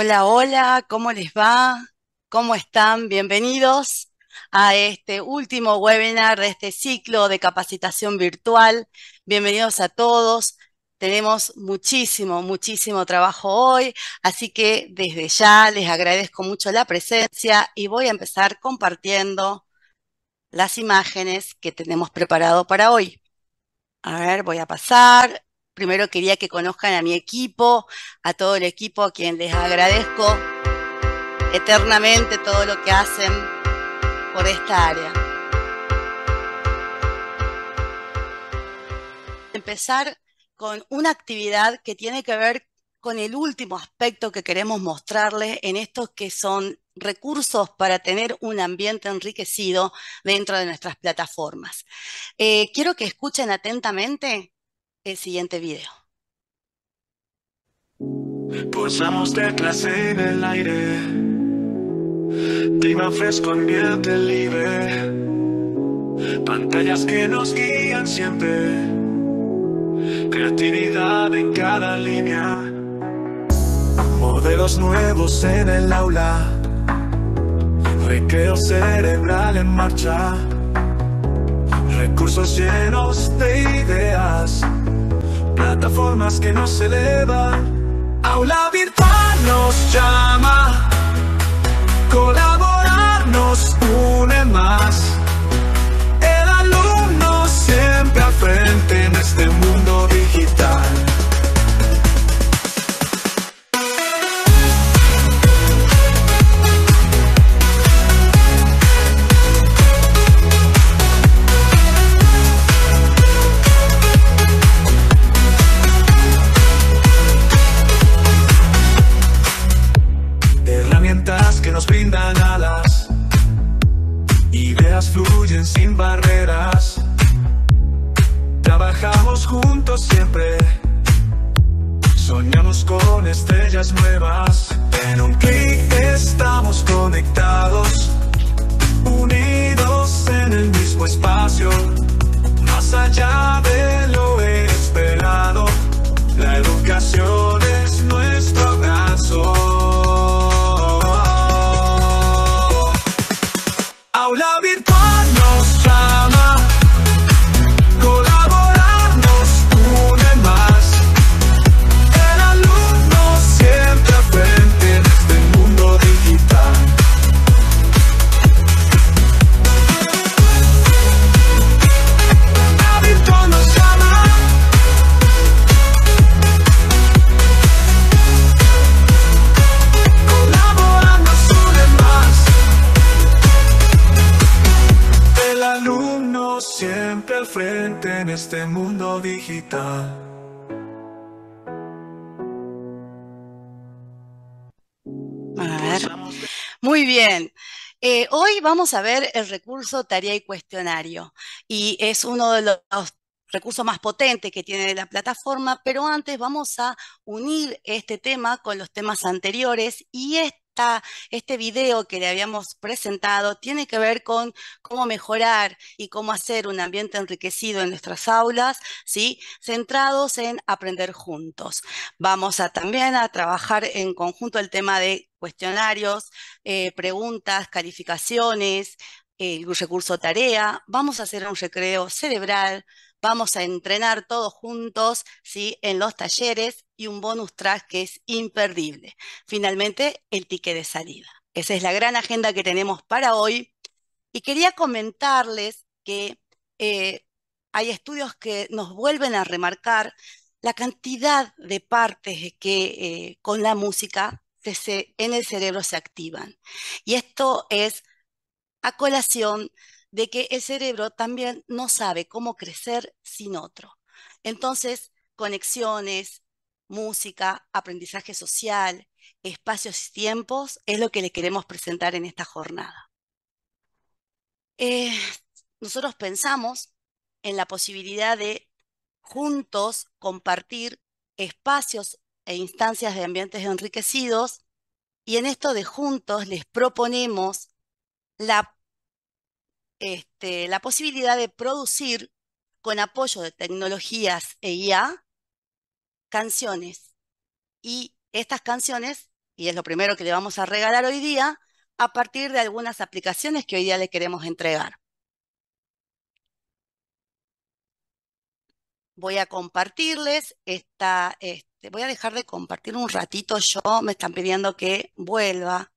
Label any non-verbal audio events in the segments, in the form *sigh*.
Hola, hola, ¿cómo les va? ¿Cómo están? Bienvenidos a este último webinar de este ciclo de capacitación virtual. Bienvenidos a todos. Tenemos muchísimo, muchísimo trabajo hoy, así que desde ya les agradezco mucho la presencia y voy a empezar compartiendo las imágenes que tenemos preparado para hoy. A ver, voy a pasar primero quería que conozcan a mi equipo, a todo el equipo, a quien les agradezco eternamente todo lo que hacen por esta área. Empezar con una actividad que tiene que ver con el último aspecto que queremos mostrarles en estos que son recursos para tener un ambiente enriquecido dentro de nuestras plataformas. Eh, quiero que escuchen atentamente el siguiente video. Pulsamos teclas en el aire. Clima fresco, ambiente libre. Pantallas que nos guían siempre. Creatividad en cada línea. Modelos nuevos en el aula. Recreo cerebral en marcha. Recursos llenos de ideas, plataformas que nos elevan. Aula virtual nos llama, colaborar nos une más. a ver el recurso tarea y cuestionario. Y es uno de los recursos más potentes que tiene la plataforma, pero antes vamos a unir este tema con los temas anteriores y este este video que le habíamos presentado tiene que ver con cómo mejorar y cómo hacer un ambiente enriquecido en nuestras aulas, ¿sí? centrados en aprender juntos. Vamos a también a trabajar en conjunto el tema de cuestionarios, eh, preguntas, calificaciones, el recurso tarea, vamos a hacer un recreo cerebral, Vamos a entrenar todos juntos ¿sí? en los talleres y un bonus track que es imperdible. Finalmente, el ticket de salida. Esa es la gran agenda que tenemos para hoy. Y quería comentarles que eh, hay estudios que nos vuelven a remarcar la cantidad de partes que eh, con la música en el cerebro se activan. Y esto es a colación de que el cerebro también no sabe cómo crecer sin otro. Entonces, conexiones, música, aprendizaje social, espacios y tiempos es lo que le queremos presentar en esta jornada. Eh, nosotros pensamos en la posibilidad de juntos compartir espacios e instancias de ambientes enriquecidos y en esto de juntos les proponemos la este, la posibilidad de producir con apoyo de tecnologías e IA canciones. Y estas canciones, y es lo primero que le vamos a regalar hoy día, a partir de algunas aplicaciones que hoy día le queremos entregar. Voy a compartirles esta, este, voy a dejar de compartir un ratito yo, me están pidiendo que vuelva.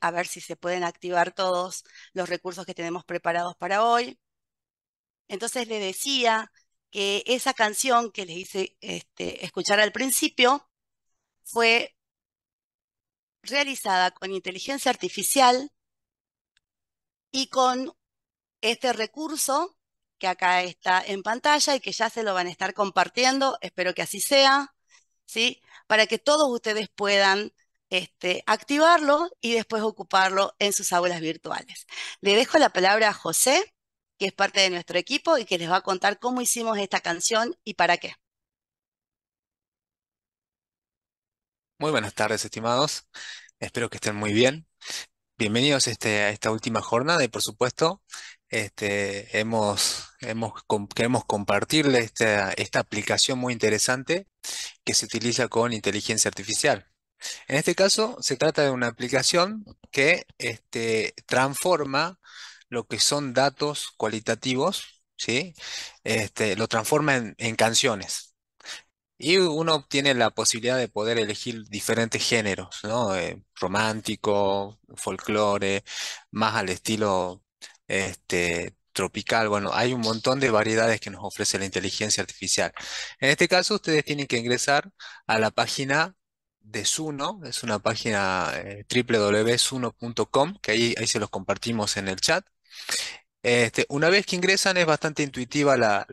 A ver si se pueden activar todos los recursos que tenemos preparados para hoy. Entonces le decía que esa canción que les hice este, escuchar al principio fue realizada con inteligencia artificial y con este recurso que acá está en pantalla y que ya se lo van a estar compartiendo, espero que así sea, ¿sí? Para que todos ustedes puedan este, activarlo y después ocuparlo en sus aulas virtuales. Le dejo la palabra a José, que es parte de nuestro equipo y que les va a contar cómo hicimos esta canción y para qué. Muy buenas tardes, estimados. Espero que estén muy bien. Bienvenidos este, a esta última jornada y por supuesto este, hemos, queremos compartirles esta, esta aplicación muy interesante que se utiliza con inteligencia artificial. En este caso se trata de una aplicación que este, transforma lo que son datos cualitativos, ¿sí? Este, lo transforma en, canciones, y uno tiene la posibilidad de poder elegir diferentes géneros, ¿no? Eh, romántico, folclore, más al estilo este, tropical. Bueno, hay un montón de variedades que nos ofrece la inteligencia artificial. En este caso, ustedes tienen que ingresar a la página de Suno, es una página eh, www.suno.com, que ahí, ahí se los compartimos en el chat. Este, una vez que ingresan es bastante intuitiva la,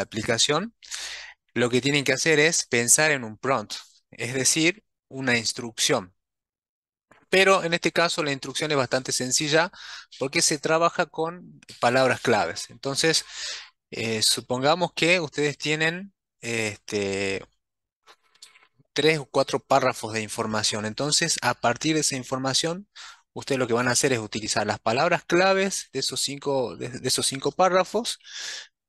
aplicación. Lo que tienen que hacer es pensar en un prompt, es decir, una instrucción. Pero en este caso la instrucción es bastante sencilla porque se trabaja con palabras claves. Entonces, eh, supongamos que ustedes tienen este, tres o cuatro párrafos de información. Entonces, a partir de esa información, ustedes lo que van a hacer es utilizar las palabras claves de esos cinco, de, esos cinco párrafos,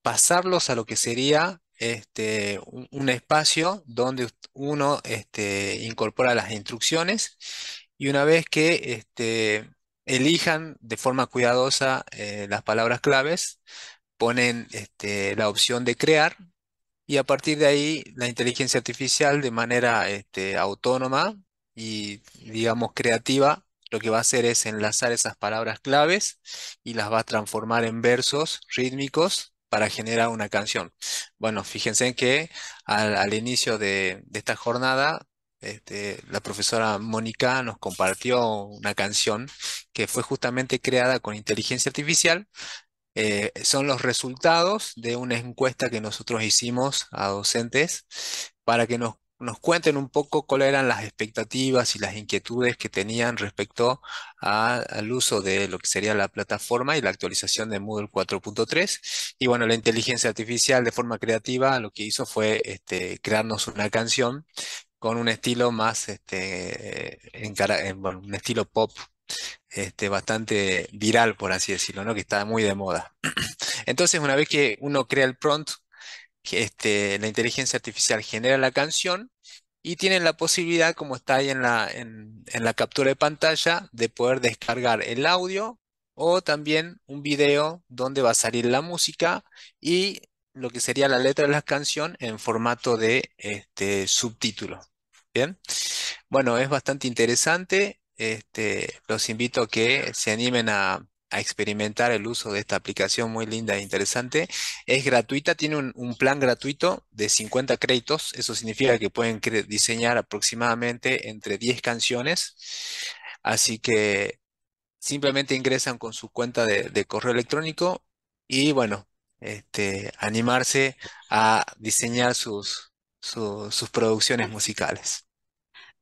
pasarlos a lo que sería este, un, espacio donde uno este, incorpora las instrucciones y una vez que este, elijan de forma cuidadosa eh, las palabras claves, ponen este, la opción de crear y a partir de ahí, la inteligencia artificial de manera este, autónoma y, digamos, creativa, lo que va a hacer es enlazar esas palabras claves y las va a transformar en versos rítmicos para generar una canción. Bueno, fíjense que al, inicio de, esta jornada, este, la profesora Mónica nos compartió una canción que fue justamente creada con inteligencia artificial eh, son los resultados de una encuesta que nosotros hicimos a docentes para que nos, cuenten un poco cuáles eran las expectativas y las inquietudes que tenían respecto al uso de lo que sería la plataforma y la actualización de Moodle 4.3. Y bueno, la inteligencia artificial de forma creativa lo que hizo fue este, crearnos una canción con un estilo más, este, en, eh, bueno, un estilo pop este, bastante viral, por así decirlo, ¿no? que está muy de moda. *clears throat* Entonces, una vez que uno crea el prompt, que este, la inteligencia artificial genera la canción y tienen la posibilidad, como está ahí en la, en, la captura de pantalla, de poder descargar el audio o también un video donde va a salir la música y lo que sería la letra de la canción en formato de este, subtítulo. Bien, bueno, es bastante interesante este, los invito a que se animen a, experimentar el uso de esta aplicación muy linda e interesante. Es gratuita, tiene un, plan gratuito de 50 créditos, eso significa que pueden diseñar aproximadamente entre 10 canciones, así que simplemente ingresan con su cuenta de, correo electrónico y bueno, este, animarse a diseñar sus, sus producciones musicales.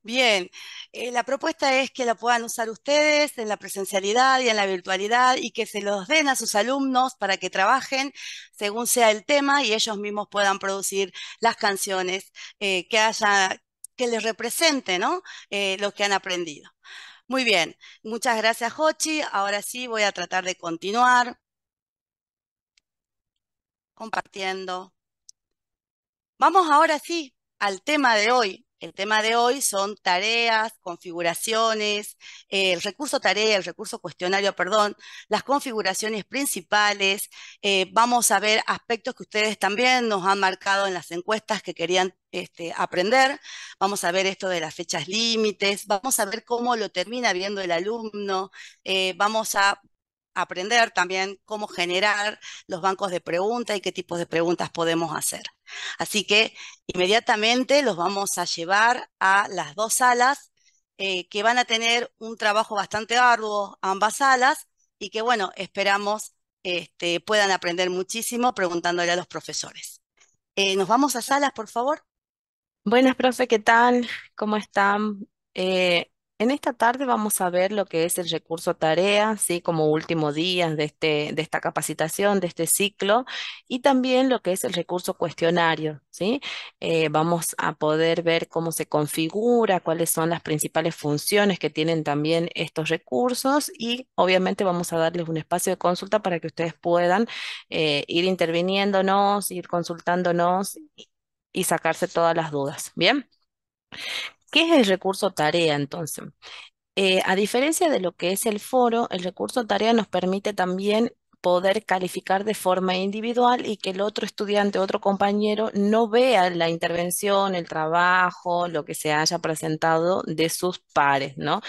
Bien, eh, la propuesta es que la puedan usar ustedes en la presencialidad y en la virtualidad y que se los den a sus alumnos para que trabajen según sea el tema y ellos mismos puedan producir las canciones eh, que haya, que les represente, ¿no? Eh, lo que han aprendido. Muy bien, muchas gracias, Hochi. Ahora sí voy a tratar de continuar compartiendo. Vamos ahora sí al tema de hoy, el tema de hoy son tareas, configuraciones, el recurso tarea, el recurso cuestionario, perdón, las configuraciones principales. Eh, vamos a ver aspectos que ustedes también nos han marcado en las encuestas que querían este, aprender. Vamos a ver esto de las fechas límites, vamos a ver cómo lo termina viendo el alumno, eh, vamos a aprender también cómo generar los bancos de preguntas y qué tipos de preguntas podemos hacer. Así que inmediatamente los vamos a llevar a las dos salas eh, que van a tener un trabajo bastante arduo ambas salas y que bueno, esperamos este, puedan aprender muchísimo preguntándole a los profesores. Eh, Nos vamos a salas, por favor. Buenas, profe, ¿qué tal? ¿Cómo están? Eh, en esta tarde vamos a ver lo que es el recurso tarea, ¿sí? como último día de, este, de esta capacitación, de este ciclo, y también lo que es el recurso cuestionario. ¿sí? Eh, vamos a poder ver cómo se configura, cuáles son las principales funciones que tienen también estos recursos y obviamente vamos a darles un espacio de consulta para que ustedes puedan eh, ir interviniéndonos, ir consultándonos y, y sacarse todas las dudas. ¿Bien? ¿Qué es el recurso tarea entonces? Eh, a diferencia de lo que es el foro, el recurso tarea nos permite también poder calificar de forma individual y que el otro estudiante, otro compañero, no vea la intervención, el trabajo, lo que se haya presentado de sus pares, ¿no?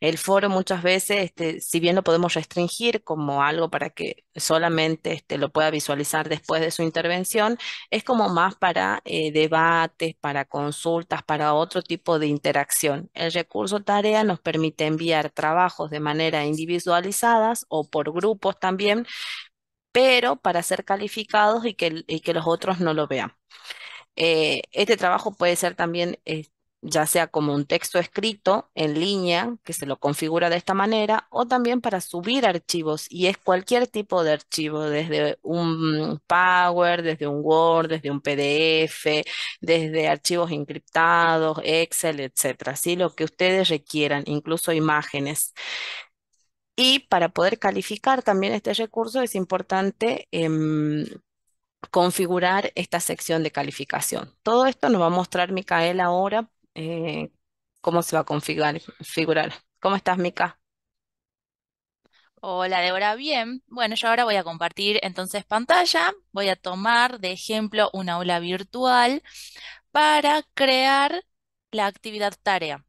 El foro muchas veces, este, si bien lo podemos restringir como algo para que solamente este, lo pueda visualizar después de su intervención, es como más para eh, debates, para consultas, para otro tipo de interacción. El recurso tarea nos permite enviar trabajos de manera individualizadas o por grupos también pero para ser calificados y que, los otros no lo vean. Eh, este trabajo puede ser también, eh, ya sea como un texto escrito en línea, que se lo configura de esta manera, o también para subir archivos, y es cualquier tipo de archivo, desde un Power, desde un Word, desde un PDF, desde archivos encriptados, Excel, etc. lo que ustedes requieran, incluso imágenes. Y para poder calificar también este recurso es importante em, configurar esta sección de calificación. Todo esto nos va a mostrar Micael ahora eh, cómo se va a configurar, figurar ¿Cómo estás, Mica? Hola, Débora. Bien. Bueno, yo ahora voy a compartir entonces pantalla. Voy a tomar de ejemplo una aula virtual para crear la actividad tarea.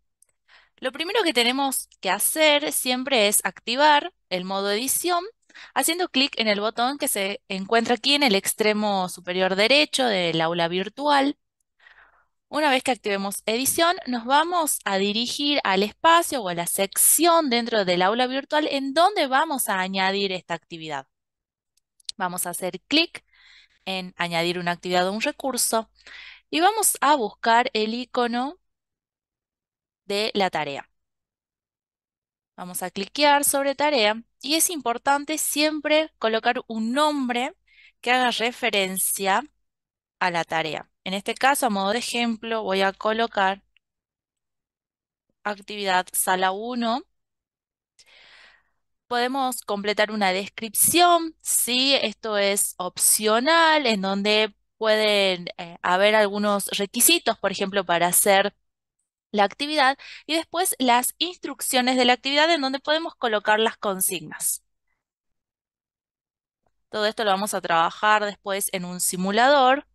Lo primero que tenemos que hacer siempre es activar el modo edición haciendo clic en el botón que se encuentra aquí en el extremo superior derecho del aula virtual. Una vez que activemos edición, nos vamos a dirigir al espacio o a la sección dentro del aula virtual en donde vamos a añadir esta actividad. Vamos a hacer clic en añadir una actividad o un recurso y vamos a buscar el icono de la tarea. Vamos a cliquear sobre tarea y es importante siempre colocar un nombre que haga referencia a la tarea. En este caso, a modo de ejemplo, voy a colocar actividad sala 1. Podemos completar una descripción, si Esto es opcional, en donde pueden eh, haber algunos requisitos, por ejemplo, para hacer la actividad y después las instrucciones de la actividad en donde podemos colocar las consignas. Todo esto lo vamos a trabajar después en un simulador.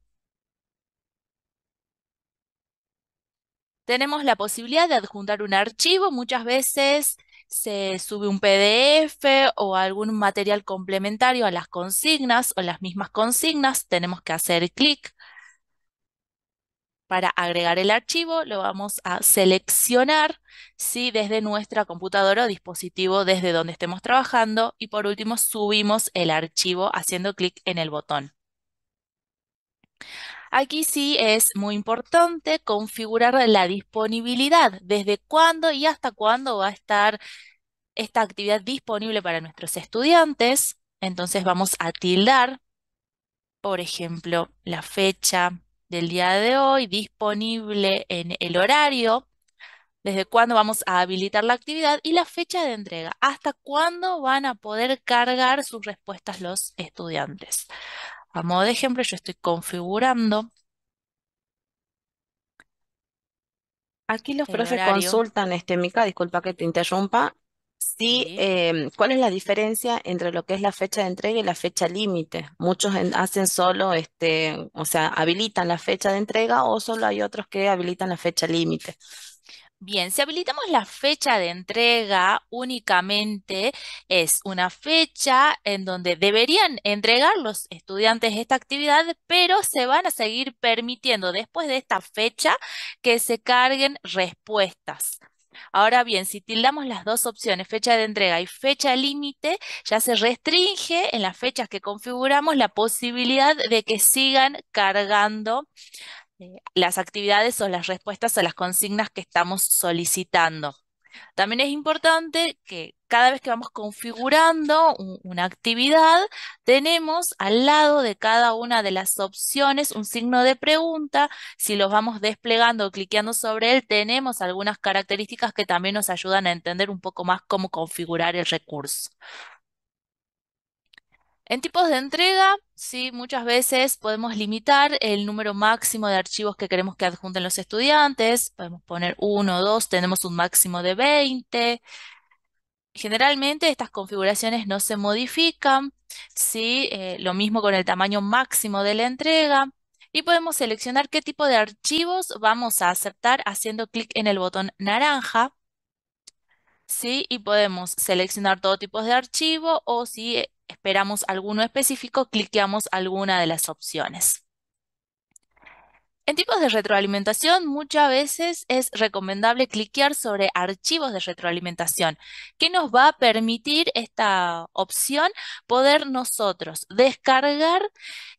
Tenemos la posibilidad de adjuntar un archivo. Muchas veces se sube un PDF o algún material complementario a las consignas o las mismas consignas. Tenemos que hacer clic para agregar el archivo lo vamos a seleccionar desde nuestra computadora o dispositivo desde donde estemos trabajando y por último subimos el archivo haciendo clic en el botón. Aquí sí es muy importante configurar la disponibilidad, desde cuándo y hasta cuándo va a estar esta actividad disponible para nuestros estudiantes. Entonces vamos a tildar, por ejemplo, la fecha, del día de hoy disponible en el horario, desde cuándo vamos a habilitar la actividad y la fecha de entrega, hasta cuándo van a poder cargar sus respuestas los estudiantes. A modo de ejemplo, yo estoy configurando Aquí los profesores. profes consultan, este, disculpa que te interrumpa, Sí, em, ¿cuál es la diferencia entre lo que es la fecha de entrega y la fecha límite? Muchos hacen solo, este, o sea, habilitan la fecha de entrega o solo hay otros que habilitan la fecha límite. Bien, si habilitamos la fecha de entrega únicamente, es una fecha en donde deberían entregar los estudiantes esta actividad, pero se van a seguir permitiendo después de esta fecha que se carguen respuestas. Ahora bien, si tildamos las dos opciones, fecha de entrega y fecha límite, ya se restringe en las fechas que configuramos la posibilidad de que sigan cargando eh, las actividades o las respuestas o las consignas que estamos solicitando. También es importante que cada vez que vamos configurando una actividad, tenemos al lado de cada una de las opciones un signo de pregunta. Si los vamos desplegando o cliqueando sobre él, tenemos algunas características que también nos ayudan a entender un poco más cómo configurar el recurso. En tipos de entrega, sí, muchas veces podemos limitar el número máximo de archivos que queremos que adjunten los estudiantes. Podemos poner uno o dos, tenemos un máximo de 20. Generalmente estas configuraciones no se modifican, ¿sí? Eh, lo mismo con el tamaño máximo de la entrega. Y podemos seleccionar qué tipo de archivos vamos a aceptar haciendo clic en el botón naranja. ¿sí? Y podemos seleccionar todo tipo de archivo o si esperamos alguno específico, cliqueamos alguna de las opciones. En tipos de retroalimentación, muchas veces es recomendable cliquear sobre archivos de retroalimentación, que nos va a permitir esta opción poder nosotros descargar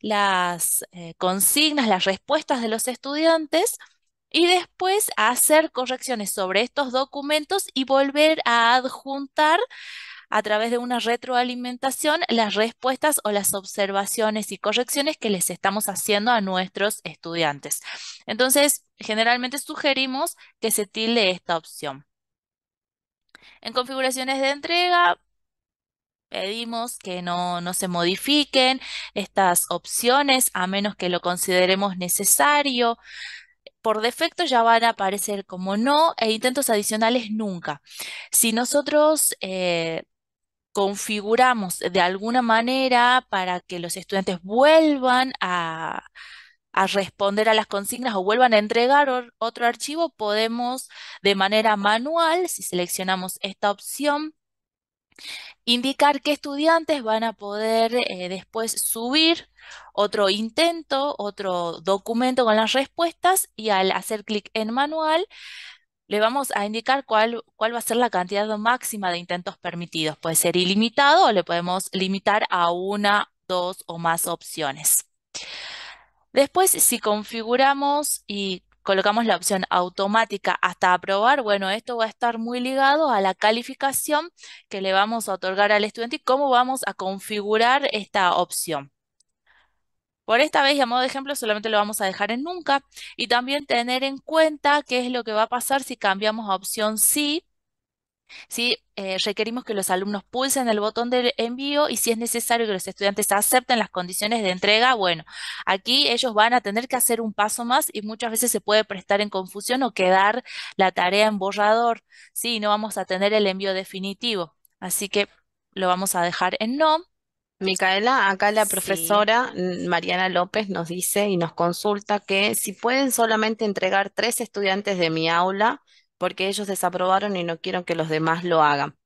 las eh, consignas, las respuestas de los estudiantes y después hacer correcciones sobre estos documentos y volver a adjuntar a través de una retroalimentación las respuestas o las observaciones y correcciones que les estamos haciendo a nuestros estudiantes. Entonces, generalmente sugerimos que se tilde esta opción. En configuraciones de entrega, pedimos que no, se modifiquen estas opciones a menos que lo consideremos necesario. Por defecto ya van a aparecer como no e intentos adicionales nunca. Si nosotros eh, configuramos de alguna manera para que los estudiantes vuelvan a, responder a las consignas o vuelvan a entregar otro archivo, podemos de manera manual, si seleccionamos esta opción, indicar qué estudiantes van a poder eh, después subir otro intento, otro documento con las respuestas y al hacer clic en manual le vamos a indicar cuál, va a ser la cantidad máxima de intentos permitidos. Puede ser ilimitado o le podemos limitar a una, dos o más opciones. Después, si configuramos y colocamos la opción automática hasta aprobar, bueno, esto va a estar muy ligado a la calificación que le vamos a otorgar al estudiante y cómo vamos a configurar esta opción. Por esta vez, y a modo de ejemplo, solamente lo vamos a dejar en nunca y también tener en cuenta qué es lo que va a pasar si cambiamos a opción sí. Si eh, requerimos que los alumnos pulsen el botón de envío y si es necesario que los estudiantes acepten las condiciones de entrega, bueno, aquí ellos van a tener que hacer un paso más y muchas veces se puede prestar en confusión o quedar la tarea en borrador, ¿sí? no vamos a tener el envío definitivo. Así que lo vamos a dejar en no. Micaela, acá la profesora mm, Mariana López nos dice y nos consulta que si pueden solamente entregar tres estudiantes de mi aula porque ellos desaprobaron y no quiero que los demás lo hagan.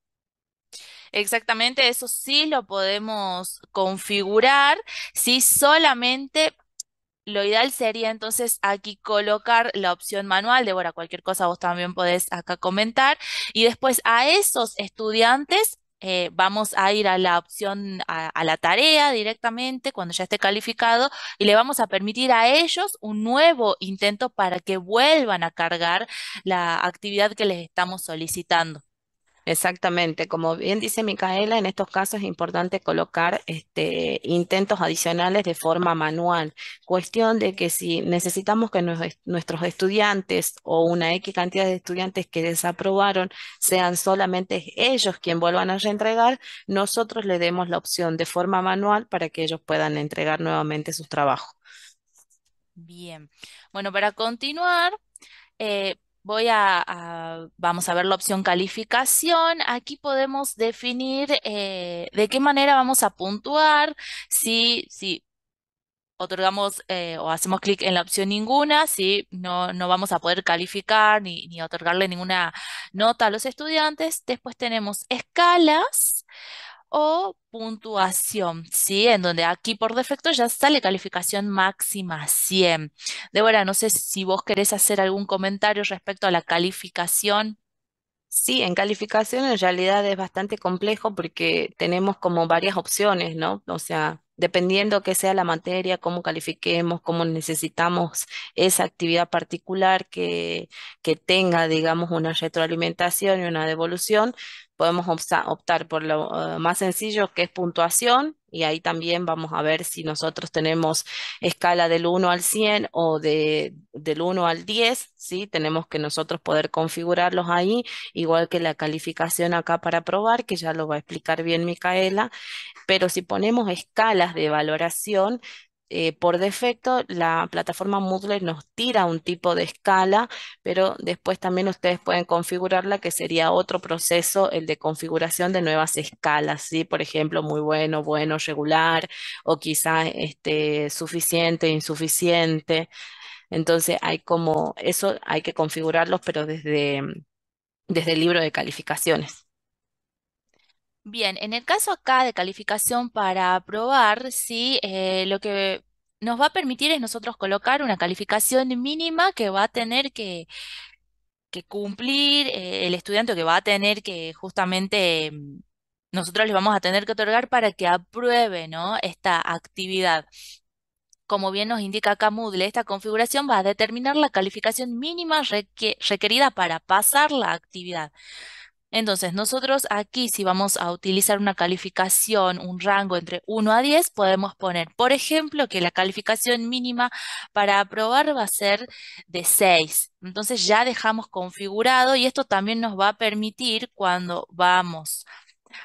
Exactamente, eso sí lo podemos configurar, si solamente lo ideal sería entonces aquí colocar la opción manual, Débora, cualquier cosa vos también podés acá comentar, y después a esos estudiantes eh, vamos a ir a la opción, a, la tarea directamente cuando ya esté calificado y le vamos a permitir a ellos un nuevo intento para que vuelvan a cargar la actividad que les estamos solicitando. Exactamente, como bien dice Micaela, en estos casos es importante colocar este, intentos adicionales de forma manual. Cuestión de que si necesitamos que nuestros estudiantes o una X cantidad de estudiantes que desaprobaron sean solamente ellos quienes vuelvan a reentregar, nosotros le demos la opción de forma manual para que ellos puedan entregar nuevamente sus trabajos. Bien, bueno, para continuar, eh, Voy a, vamos a ver la opción calificación. Aquí podemos definir eh, de qué manera vamos a puntuar, si, otorgamos eh, o hacemos clic en la opción ninguna, si no, vamos a poder calificar ni otorgarle ninguna nota a los estudiantes. Después tenemos escalas o puntuación, ¿sí? En donde aquí por defecto ya sale calificación máxima 100. Débora, no sé si vos querés hacer algún comentario respecto a la calificación. Sí, en calificación en realidad es bastante complejo porque tenemos como varias opciones, ¿no? O sea, dependiendo que sea la materia, cómo califiquemos, cómo necesitamos esa actividad particular que, que tenga, digamos, una retroalimentación y una devolución, podemos optar por lo eh, más sencillo que es puntuación y ahí también vamos a ver si nosotros tenemos escala del 1 al 100 o de, del 1 al 10, ¿sí? tenemos que nosotros poder configurarlos ahí, igual que la calificación acá para probar, que ya lo va a explicar bien Micaela, pero si ponemos escala, de valoración, eh, por defecto la plataforma Moodle nos tira un tipo de escala, pero después también ustedes pueden configurarla, que sería otro proceso, el de configuración de nuevas escalas, ¿sí? Por ejemplo, muy bueno, bueno, regular, o quizás este, suficiente, insuficiente. Entonces hay como, eso hay que configurarlos, pero desde, desde el libro de calificaciones. Bien, en el caso acá de calificación para aprobar, sí, eh, lo que nos va a permitir es nosotros colocar una calificación mínima que va a tener que, cumplir eh, el estudiante que va a tener que justamente mm, nosotros le vamos a tener que otorgar para que apruebe, esta actividad. Como bien nos indica acá Moodle, esta configuración va a determinar la calificación mínima requerida para pasar la actividad. Entonces, nosotros aquí, si vamos a utilizar una calificación, un rango entre 1 a 10, podemos poner, por ejemplo, que la calificación mínima para aprobar va a ser de 6. Entonces, ya dejamos configurado y esto también nos va a permitir cuando vamos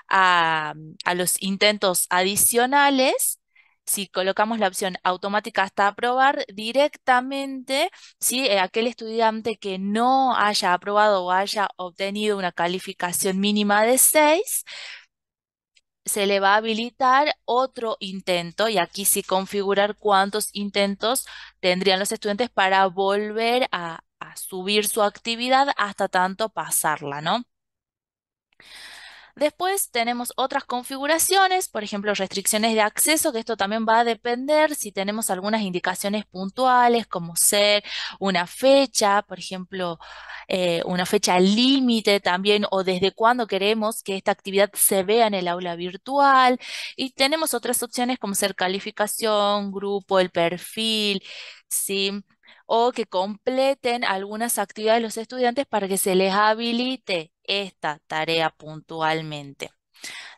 a, a los intentos adicionales, si colocamos la opción automática hasta aprobar, directamente, si eh, aquel estudiante que no haya aprobado o haya obtenido una calificación mínima de 6, se le va a habilitar otro intento y aquí sí configurar cuántos intentos tendrían los estudiantes para volver a, subir su actividad hasta tanto pasarla, ¿no? Después tenemos otras configuraciones, por ejemplo, restricciones de acceso, que esto también va a depender si tenemos algunas indicaciones puntuales, como ser una fecha, por ejemplo, eh, una fecha límite también, o desde cuándo queremos que esta actividad se vea en el aula virtual. Y tenemos otras opciones como ser calificación, grupo, el perfil, ¿sí? o que completen algunas actividades de los estudiantes para que se les habilite esta tarea puntualmente.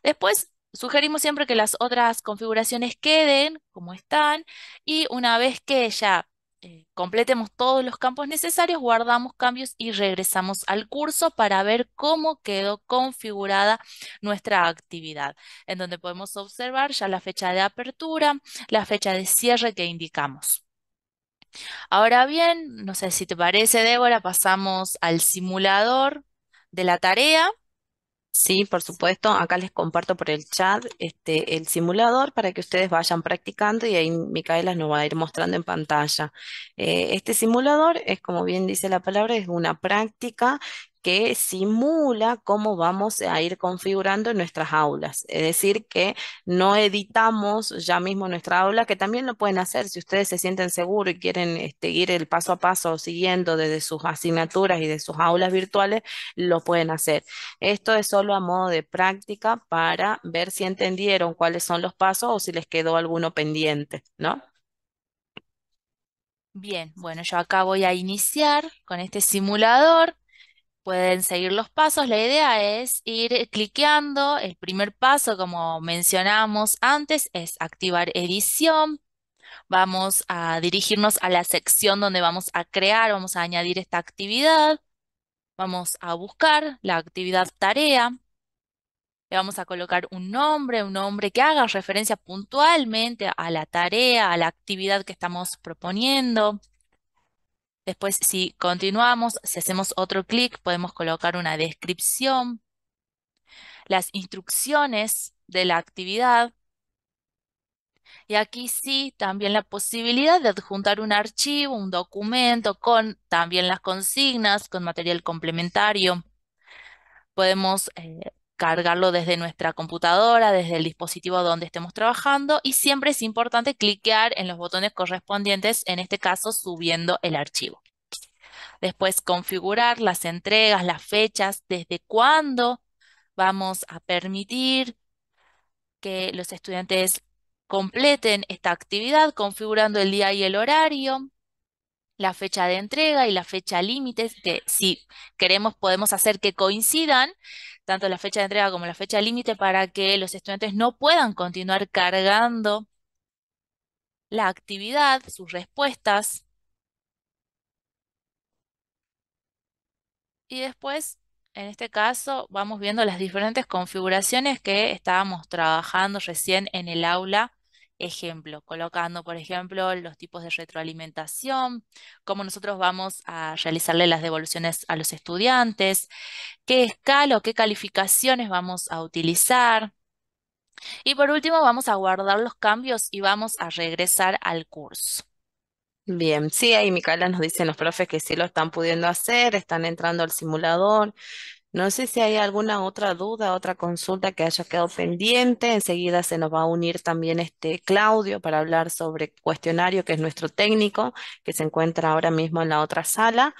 Después, sugerimos siempre que las otras configuraciones queden como están y una vez que ya eh, completemos todos los campos necesarios, guardamos cambios y regresamos al curso para ver cómo quedó configurada nuestra actividad, en donde podemos observar ya la fecha de apertura, la fecha de cierre que indicamos. Ahora bien, no sé si te parece, Débora, pasamos al simulador de la tarea. Sí, por supuesto. Acá les comparto por el chat este, el simulador para que ustedes vayan practicando y ahí Micaela nos va a ir mostrando en pantalla. Eh, este simulador es, como bien dice la palabra, es una práctica que simula cómo vamos a ir configurando nuestras aulas. Es decir, que no editamos ya mismo nuestra aula, que también lo pueden hacer si ustedes se sienten seguros y quieren seguir este, el paso a paso siguiendo desde sus asignaturas y de sus aulas virtuales, lo pueden hacer. Esto es solo a modo de práctica para ver si entendieron cuáles son los pasos o si les quedó alguno pendiente, ¿no? Bien, bueno, yo acá voy a iniciar con este simulador. Pueden seguir los pasos. La idea es ir eh, cliqueando. El primer paso, como mencionamos antes, es activar edición. Vamos a dirigirnos a la sección donde vamos a crear, vamos a añadir esta actividad. Vamos a buscar la actividad tarea. Le vamos a colocar un nombre, un nombre que haga referencia puntualmente a la tarea, a la actividad que estamos proponiendo. Después, si continuamos, si hacemos otro clic, podemos colocar una descripción, las instrucciones de la actividad, y aquí sí, también la posibilidad de adjuntar un archivo, un documento con también las consignas, con material complementario. Podemos eh, cargarlo desde nuestra computadora, desde el dispositivo donde estemos trabajando y siempre es importante cliquear en los botones correspondientes, en este caso subiendo el archivo. Después configurar las entregas, las fechas, desde cuándo vamos a permitir que los estudiantes completen esta actividad configurando el día y el horario, la fecha de entrega y la fecha límites, que si queremos podemos hacer que coincidan, tanto la fecha de entrega como la fecha límite, para que los estudiantes no puedan continuar cargando la actividad, sus respuestas. Y después, en este caso, vamos viendo las diferentes configuraciones que estábamos trabajando recién en el aula Ejemplo, colocando, por ejemplo, los tipos de retroalimentación, cómo nosotros vamos a realizarle las devoluciones a los estudiantes, qué escala o qué calificaciones vamos a utilizar. Y por último, vamos a guardar los cambios y vamos a regresar al curso. Bien, sí, ahí Micaela nos dicen los profes que sí lo están pudiendo hacer, están entrando al simulador, no sé si hay alguna otra duda, otra consulta que haya quedado pendiente. Enseguida se nos va a unir también este Claudio para hablar sobre cuestionario, que es nuestro técnico, que se encuentra ahora mismo en la otra sala.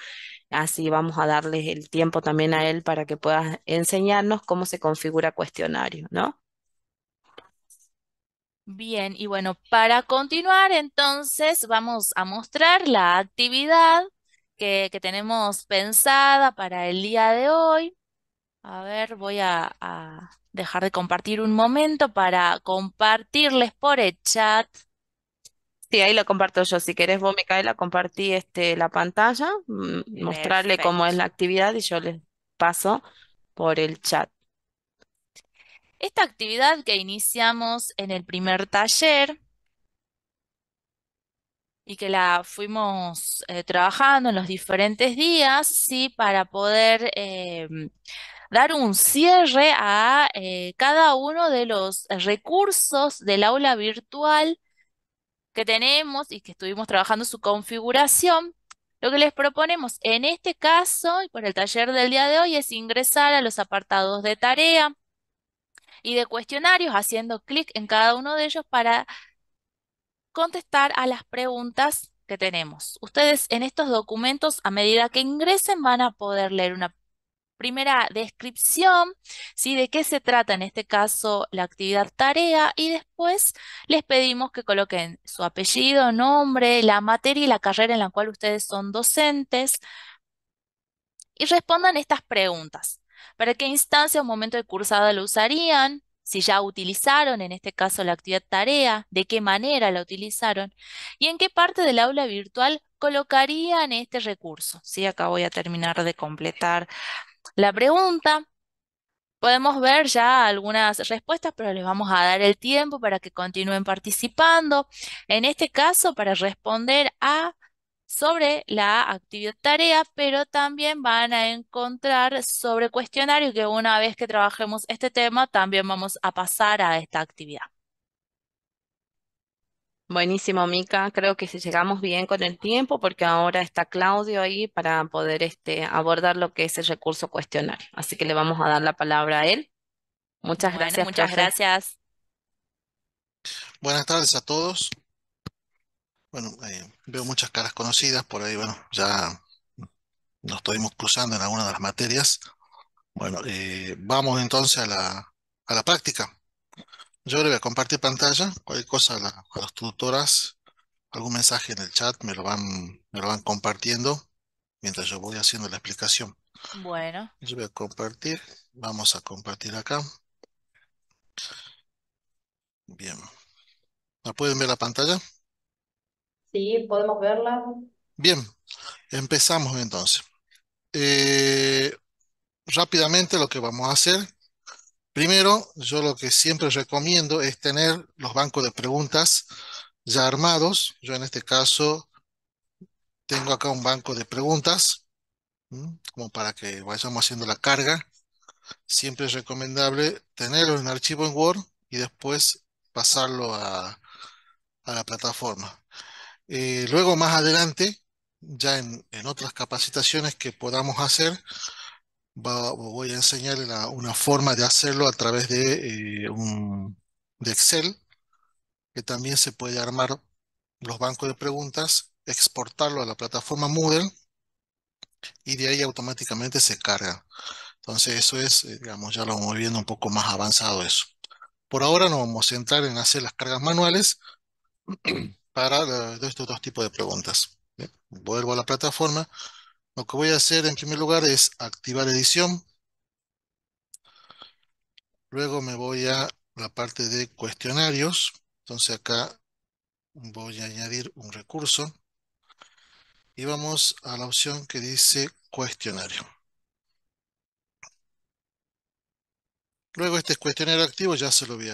Así vamos a darle el tiempo también a él para que pueda enseñarnos cómo se configura cuestionario, ¿no? Bien, y bueno, para continuar entonces vamos a mostrar la actividad que, que tenemos pensada para el día de hoy. A ver, voy a, dejar de compartir un momento para compartirles por el chat. Sí, ahí lo comparto yo. Si querés vos, Micaela, compartí este, la pantalla, mm, mostrarle cómo es la actividad y yo les paso por el chat. Esta actividad que iniciamos en el primer taller y que la fuimos eh, trabajando en los diferentes días, sí, para poder eh, dar un cierre a eh, cada uno de los recursos del aula virtual que tenemos y que estuvimos trabajando su configuración. Lo que les proponemos en este caso y por el taller del día de hoy es ingresar a los apartados de tarea y de cuestionarios haciendo clic en cada uno de ellos para contestar a las preguntas que tenemos. Ustedes en estos documentos, a medida que ingresen, van a poder leer una primera descripción, de qué se trata en este caso la actividad tarea y después les pedimos que coloquen su apellido, nombre, la materia y la carrera en la cual ustedes son docentes y respondan estas preguntas. ¿Para qué instancia o momento de cursada lo usarían? si ya utilizaron, en este caso, la actividad tarea, de qué manera la utilizaron y en qué parte del aula virtual colocarían este recurso. ¿Sí? Acá voy a terminar de completar la pregunta. Podemos ver ya algunas respuestas, pero les vamos a dar el tiempo para que continúen participando. En este caso, para responder a sobre la actividad tarea, pero también van a encontrar sobre cuestionario que una vez que trabajemos este tema, también vamos a pasar a esta actividad. Buenísimo, Mica. Creo que si llegamos bien con el tiempo, porque ahora está Claudio ahí para poder este, abordar lo que es el recurso cuestionario. Así que le vamos a dar la palabra a él. Muchas gracias. Muchas gracias. Buenas tardes a todos. Bueno, eh, veo muchas caras conocidas por ahí. Bueno, ya nos estuvimos cruzando en alguna de las materias. Bueno, eh, vamos entonces a la, a la práctica. Yo le voy a compartir pantalla. Cualquier cosa a, las tutoras, algún mensaje en el chat, me lo van, me lo van compartiendo mientras yo voy haciendo la explicación. Bueno. Yo voy a compartir. Vamos a compartir acá. Bien. ¿La pueden ver la pantalla? Sí, podemos verla. Bien, empezamos entonces. Eh, rápidamente lo que vamos a hacer Primero, yo lo que siempre recomiendo es tener los bancos de preguntas ya armados. Yo en este caso tengo acá un banco de preguntas, como para que vayamos haciendo la carga. Siempre es recomendable tenerlo en archivo en Word y después pasarlo a, la plataforma. Eh, luego, más adelante, ya en otras capacitaciones que podamos hacer, voy a enseñarle una forma de hacerlo a través de, eh, un, de Excel, que también se puede armar los bancos de preguntas, exportarlo a la plataforma Moodle y de ahí automáticamente se carga. Entonces eso es, eh, digamos, ya lo vamos viendo un poco más avanzado eso. Por ahora nos vamos a centrar en hacer las cargas manuales *clears throat* para eh, estos dos tipos de preguntas. Vuelvo a la plataforma, lo que voy a hacer en primer lugar es activar edición. Luego me voy a la parte de cuestionarios. Entonces acá voy a añadir un recurso. Y vamos a la opción que dice cuestionario. Luego este cuestionario activo ya se lo voy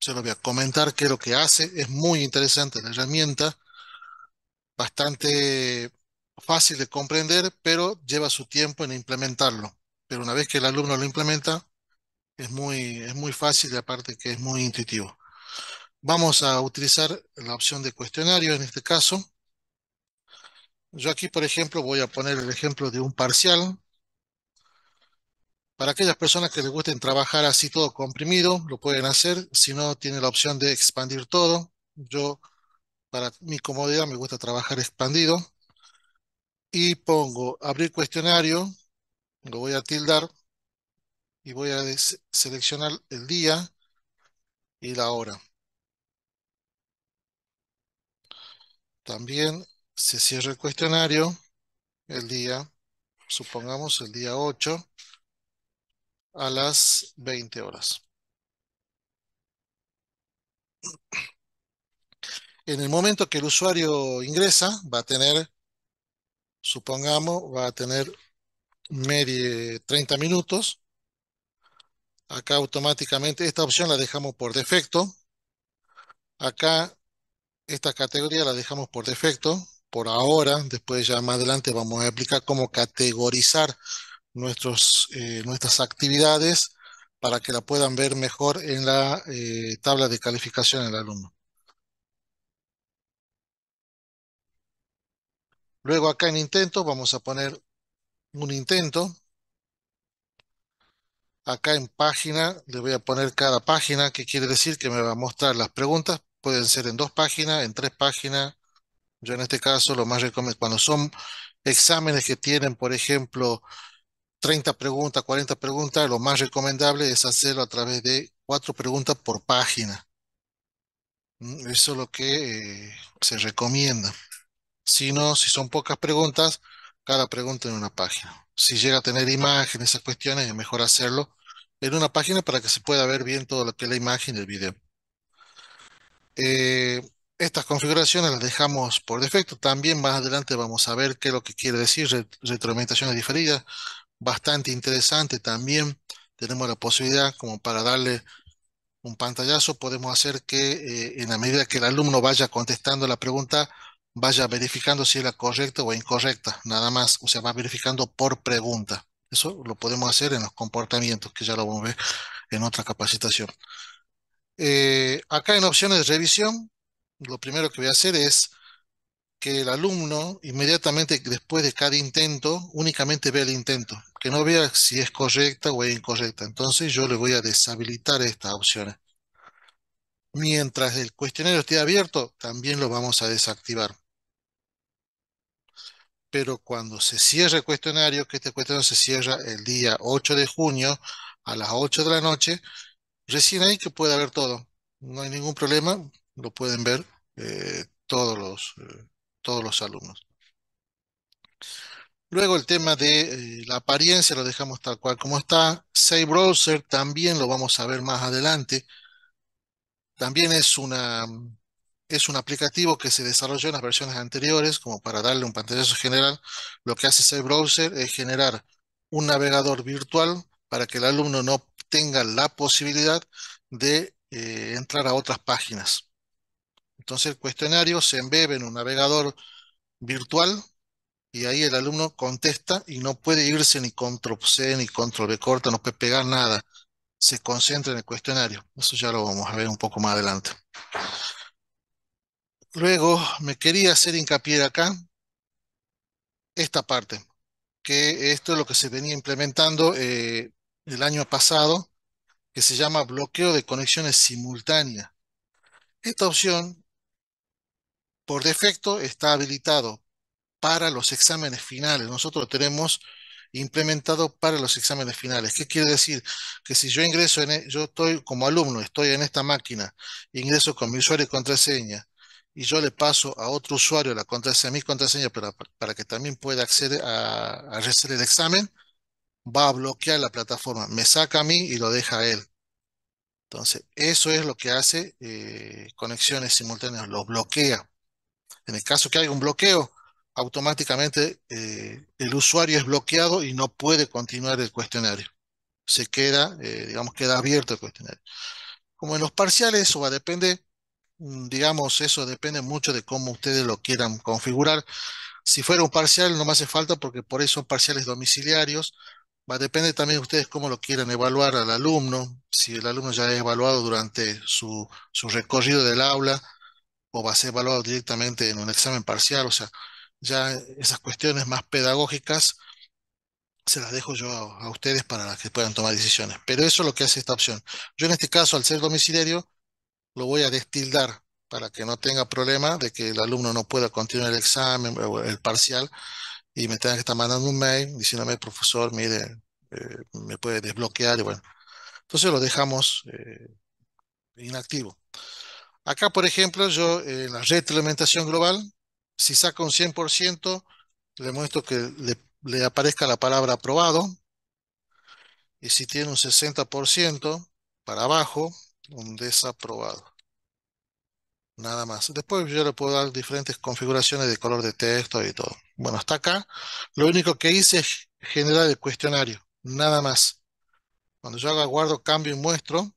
se lo voy a comentar qué es lo que hace. Es muy interesante la herramienta. Bastante fácil de comprender, pero lleva su tiempo en implementarlo. Pero una vez que el alumno lo implementa, es muy, es muy fácil y aparte que es muy intuitivo. Vamos a utilizar la opción de cuestionario en este caso. Yo aquí, por ejemplo, voy a poner el ejemplo de un parcial. Para aquellas personas que les gusten trabajar así todo comprimido, lo pueden hacer. Si no, tiene la opción de expandir todo. Yo, para mi comodidad, me gusta trabajar expandido y pongo abrir cuestionario, lo voy a tildar y voy a seleccionar el día y la hora. También se cierra el cuestionario el día, supongamos el día 8 a las 20 horas. En el momento que el usuario ingresa, va a tener supongamos, va a tener media 30 minutos. Acá automáticamente esta opción la dejamos por defecto. Acá esta categoría la dejamos por defecto por ahora. Después ya más adelante vamos a explicar cómo categorizar nuestros, eh, nuestras actividades para que la puedan ver mejor en la eh, tabla de calificación del alumno. Luego acá en intento vamos a poner un intento. Acá en página le voy a poner cada página, que quiere decir que me va a mostrar las preguntas. Pueden ser en dos páginas, en tres páginas. Yo en este caso lo más recomiendo, cuando son exámenes que tienen, por ejemplo, 30 preguntas, 40 preguntas, lo más recomendable es hacerlo a través de cuatro preguntas por página. Mm, eso es lo que eh, se recomienda. Si no, si son pocas preguntas, cada pregunta en una página. Si llega a tener imágenes, esas cuestiones, es mejor hacerlo en una página para que se pueda ver bien todo lo que es la imagen del video. Eh, estas configuraciones las dejamos por defecto. También más adelante vamos a ver qué es lo que quiere decir retroalimentaciones diferidas. Bastante interesante también. Tenemos la posibilidad como para darle un pantallazo. Podemos hacer que eh, en la medida que el alumno vaya contestando la pregunta, vaya verificando si era correcta o incorrecta, nada más, o sea, va verificando por pregunta. Eso lo podemos hacer en los comportamientos, que ya lo vamos a ver en otra capacitación. Eh, acá en opciones de revisión, lo primero que voy a hacer es que el alumno, inmediatamente después de cada intento, únicamente vea el intento, que no vea si es correcta o incorrecta. Entonces yo le voy a deshabilitar estas opciones. Mientras el cuestionario esté abierto, también lo vamos a desactivar pero cuando se cierra el cuestionario, que este cuestionario se cierra el día 8 de junio a las 8 de la noche, recién ahí que puede haber todo. No hay ningún problema, lo pueden ver eh, todos, los, eh, todos los alumnos. Luego el tema de eh, la apariencia lo dejamos tal cual como está. Save Browser también lo vamos a ver más adelante. También es una, es un aplicativo que se desarrolló en las versiones anteriores, como para darle un pantallazo general, lo que hace ese browser es generar un navegador virtual para que el alumno no tenga la posibilidad de eh, entrar a otras páginas. Entonces el cuestionario se embebe en un navegador virtual y ahí el alumno contesta y no puede irse ni control C ni control B corta, no puede pegar nada. Se concentra en el cuestionario. Eso ya lo vamos a ver un poco más adelante. Luego me quería hacer hincapié acá esta parte, que esto es lo que se venía implementando eh, el año pasado, que se llama bloqueo de conexiones simultáneas. Esta opción, por defecto, está habilitado para los exámenes finales. Nosotros lo tenemos implementado para los exámenes finales. ¿Qué quiere decir? Que si yo ingreso, en, e, yo estoy como alumno, estoy en esta máquina, ingreso con mi usuario y contraseña, y yo le paso a otro usuario la contraseña, mi contraseña para, para que también pueda acceder a, a hacer el examen, va a bloquear la plataforma. Me saca a mí y lo deja a él. Entonces, eso es lo que hace eh, conexiones simultáneas, Lo bloquea. En el caso que haya un bloqueo, automáticamente eh, el usuario es bloqueado y no puede continuar el cuestionario. Se queda, eh, digamos, queda abierto el cuestionario. Como en los parciales, eso va a depender Mm, digamos, eso depende mucho de cómo ustedes lo quieran configurar. Si fuera un parcial, no me hace falta porque por eso son parciales domiciliarios. Va, depende también de ustedes cómo lo quieran evaluar al alumno, si el alumno ya es evaluado durante su, recorrido del aula o va a ser evaluado directamente en un examen parcial. O sea, ya esas cuestiones más pedagógicas se las dejo yo a, a ustedes para que puedan tomar decisiones. Pero eso es lo que hace esta opción. Yo en este caso, al ser domiciliario, lo voy a destildar para que no tenga problema de que el alumno no pueda continuar el examen o el parcial y me tenga que estar mandando un mail diciéndome, profesor, mire, eh, me puede desbloquear y bueno. Entonces lo dejamos eh, inactivo. Acá, por ejemplo, yo en la red de implementación global, si saco un 100%, le muestro que le, le aparezca la palabra aprobado. Y si tiene un 60% para abajo, un desaprobado. Nada más. Después yo le puedo dar diferentes configuraciones de color de texto y todo. Bueno, hasta acá. Lo único que hice es generar el cuestionario. Nada más. Cuando yo haga guardo, cambio y muestro,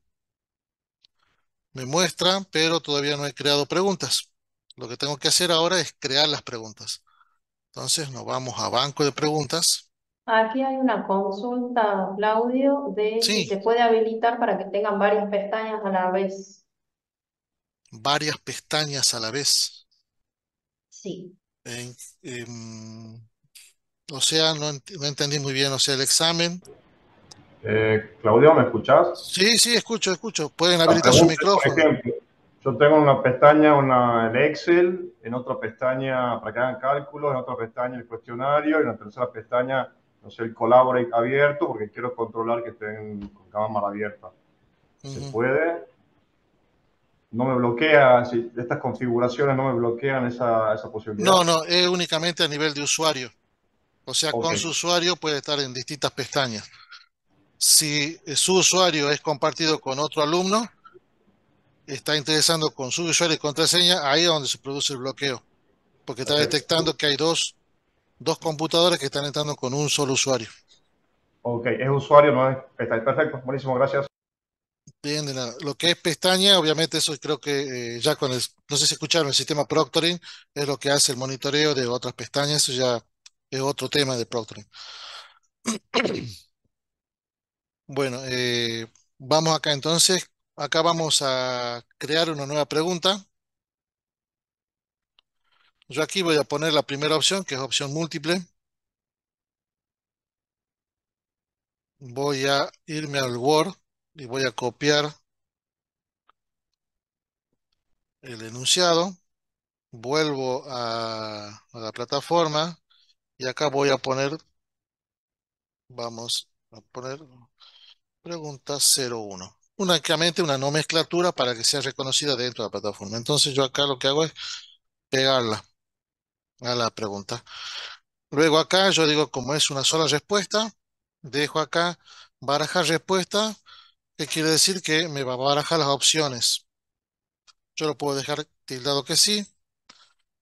me muestra, pero todavía no he creado preguntas. Lo que tengo que hacer ahora es crear las preguntas. Entonces nos vamos a banco de preguntas. Aquí hay una consulta, Claudio, de si se puede habilitar para que tengan varias pestañas a la vez. varias pestañas a la vez. Sí. Em, o sea, no, entendí muy bien, o sea, el examen. Eh, Claudio, ¿me escuchás? Sí, sí, escucho, escucho. Pueden habilitar su micrófono. por ejemplo, yo tengo una pestaña, una, el Excel, en otra pestaña para que hagan cálculos, en otra pestaña el cuestionario y en la tercera pestaña no sé, el collaborate abierto, porque quiero controlar que estén con cámara abierta. Se puede. No me bloquea, estas configuraciones no me bloquean esa, posibilidad. No, no, es únicamente a nivel de usuario. O sea, con su usuario puede estar en distintas pestañas. Si eh, su usuario es compartido con otro alumno, está interesando con su usuario y contraseña, ahí es donde se produce el bloqueo, porque está detectando que hay dos dos computadoras que están entrando con un solo usuario. Ok, es usuario, no es pestaña. Perfecto, buenísimo, gracias. Bien, nada. lo que es pestaña, obviamente eso creo que eh, ya con el, no sé si escucharon, el sistema Proctoring es lo que hace el monitoreo de otras pestañas, eso ya es otro tema de Proctoring. *clears throat* bueno, eh, vamos acá entonces, acá vamos a crear una nueva pregunta. Yo aquí voy a poner la primera opción, que es opción múltiple. Voy a irme al Word y voy a copiar el enunciado. Vuelvo a, la plataforma y acá voy a poner, vamos a poner pregunta 01 únicamente una nomenclatura para que sea reconocida dentro de la plataforma. Entonces yo acá lo que hago es pegarla a la pregunta. Luego acá yo digo, como es una sola respuesta, dejo acá baraja respuesta, que quiere decir que me va a barajar las opciones. Yo lo puedo dejar tildado que sí.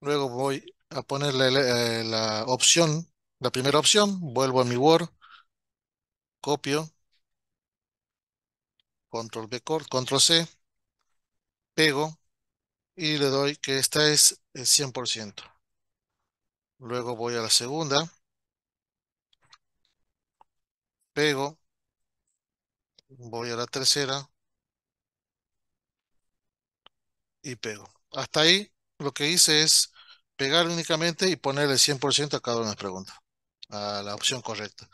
Luego voy a ponerle la, eh, la opción, la primera opción. Vuelvo a mi Word. Copio. Control B, Control C. Pego. Y le doy que esta es el 100%. Luego voy a la segunda. Pego. Voy a la tercera. Y pego. Hasta ahí lo que hice es pegar únicamente y ponerle 100% a cada una de las preguntas. A la opción correcta.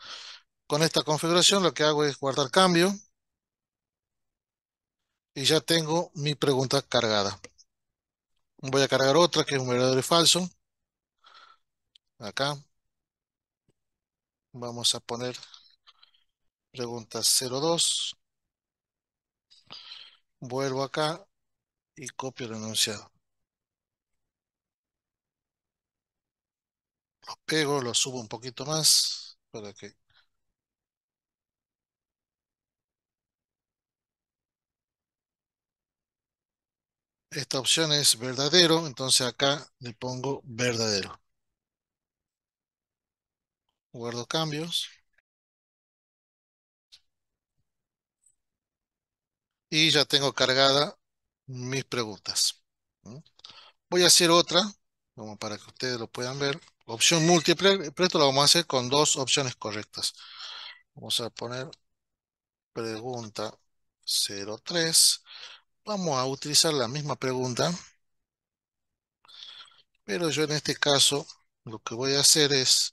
Con esta configuración lo que hago es guardar cambio. Y ya tengo mi pregunta cargada. Voy a cargar otra que es un verdadero falso acá. Vamos a poner pregunta 02. Vuelvo acá y copio el enunciado. Lo pego, lo subo un poquito más para que esta opción es verdadero, entonces acá le pongo verdadero. Guardo cambios. Y ya tengo cargada mis preguntas. Voy a hacer otra, como para que ustedes lo puedan ver. Opción múltiple, pero esto lo vamos a hacer con dos opciones correctas. Vamos a poner pregunta 03. Vamos a utilizar la misma pregunta. Pero yo en este caso lo que voy a hacer es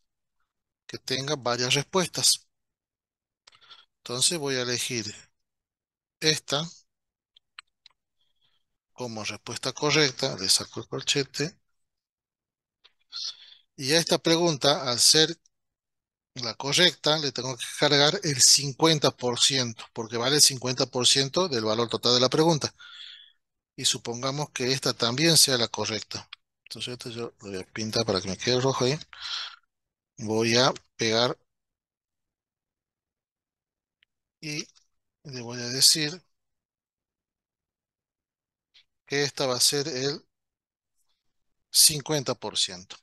que tenga varias respuestas. Entonces voy a elegir esta como respuesta correcta, le saco el corchete. Y a esta pregunta, al ser la correcta, le tengo que cargar el 50%, porque vale el 50% del valor total de la pregunta. Y supongamos que esta también sea la correcta. Entonces esto yo lo voy a pintar para que me quede rojo ahí. Voy a pegar y le voy a decir que esta va a ser el 50%.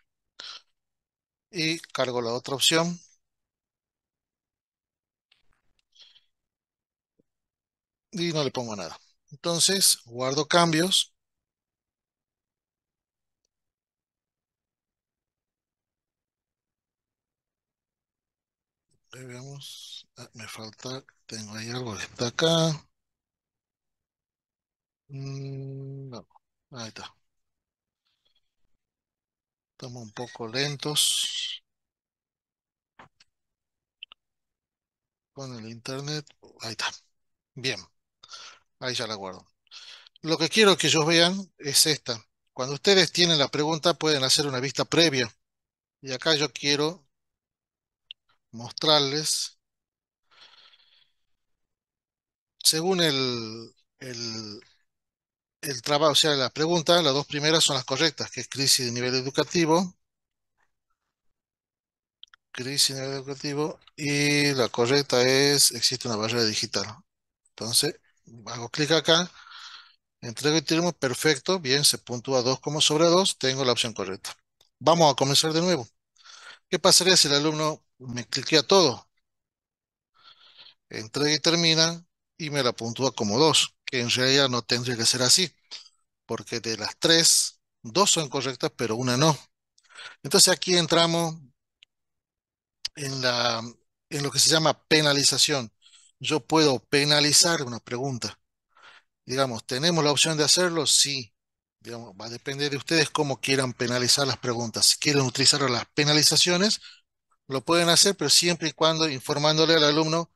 Y cargo la otra opción. Y no le pongo nada. Entonces, guardo cambios. veamos, ah, me falta, tengo ahí algo que está acá. Mm, no, ahí está. Estamos un poco lentos con el internet. Ahí está. Bien, ahí ya la guardo. Lo que quiero que ellos vean es esta. Cuando ustedes tienen la pregunta pueden hacer una vista previa. Y acá yo quiero mostrarles, según el, el, trabajo, o sea, la pregunta las dos primeras son las correctas, que es crisis de nivel educativo, crisis de nivel educativo, y la correcta es, existe una barrera digital. Entonces, hago clic acá, entrego el término, perfecto, bien, se puntúa 2 como sobre 2, tengo la opción correcta. Vamos a comenzar de nuevo. ¿Qué pasaría si el alumno me a todo. Entrega y termina y me la puntúa como dos que en realidad no tendría que ser así, porque de las tres dos son correctas, pero una no. Entonces aquí entramos en, la, en lo que se llama penalización. Yo puedo penalizar una pregunta. Digamos, ¿tenemos la opción de hacerlo? Sí. Digamos, va a depender de ustedes cómo quieran penalizar las preguntas. Si quieren utilizar las penalizaciones, lo pueden hacer, pero siempre y cuando informándole al alumno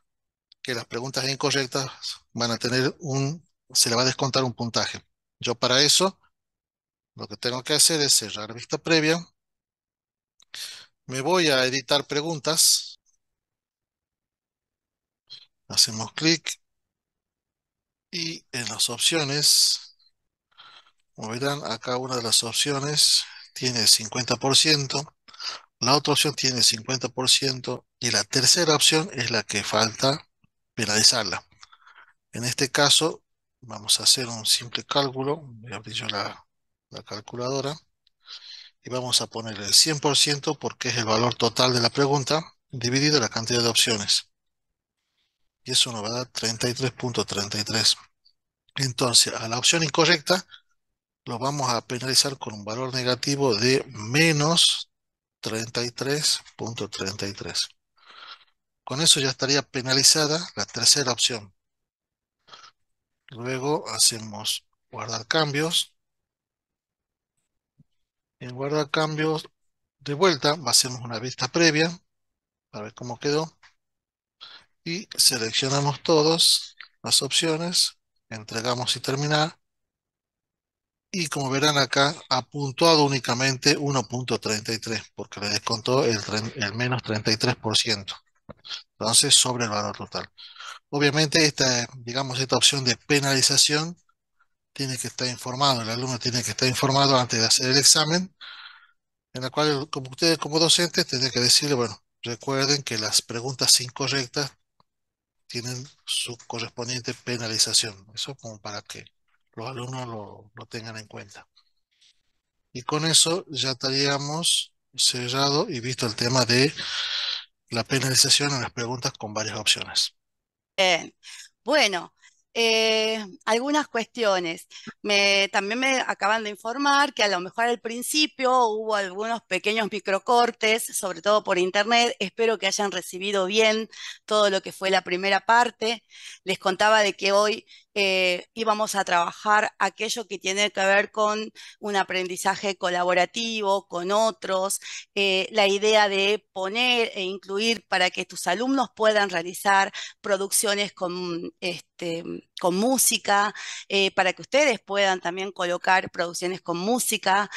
que las preguntas incorrectas van a tener un, se le va a descontar un puntaje. Yo para eso, lo que tengo que hacer es cerrar vista previa. Me voy a editar preguntas. Hacemos clic. Y en las opciones, como verán, acá una de las opciones tiene 50%. La otra opción tiene 50% y la tercera opción es la que falta penalizarla. En este caso, vamos a hacer un simple cálculo. Voy a abrir yo la, calculadora. Y vamos a poner el 100% porque es el valor total de la pregunta dividido la cantidad de opciones. Y eso nos va a dar 33.33. Entonces, a la opción incorrecta lo vamos a penalizar con un valor negativo de menos 33.33. Con eso ya estaría penalizada la tercera opción. Luego hacemos guardar cambios. En guardar cambios de vuelta hacemos una vista previa para ver cómo quedó. Y seleccionamos todas las opciones, entregamos y terminamos, y como verán acá, ha puntuado únicamente 1.33 porque le descontó el, menos 33%. Entonces, sobre el valor total. Obviamente, esta, digamos, esta opción de penalización tiene que estar informado, el alumno tiene que estar informado antes de hacer el examen, en la cual, como ustedes como docentes, tienen que decirle, bueno, recuerden que las preguntas incorrectas tienen su correspondiente penalización. Eso como para que los alumnos lo, tengan en cuenta. Y con eso ya estaríamos sellado y visto el tema de la penalización en las preguntas con varias opciones. Bueno, eh, algunas cuestiones. Me, también me acaban de informar que a lo mejor al principio hubo algunos pequeños microcortes, sobre todo por internet. Espero que hayan recibido bien todo lo que fue la primera parte. Les contaba de que hoy y eh, íbamos a trabajar aquello que tiene que ver con un aprendizaje colaborativo, con otros, eh, la idea de poner e incluir para que tus alumnos puedan realizar producciones con, este, música, eh, para que ustedes puedan también colocar producciones con música.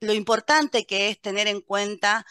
lo importante que es tener en cuenta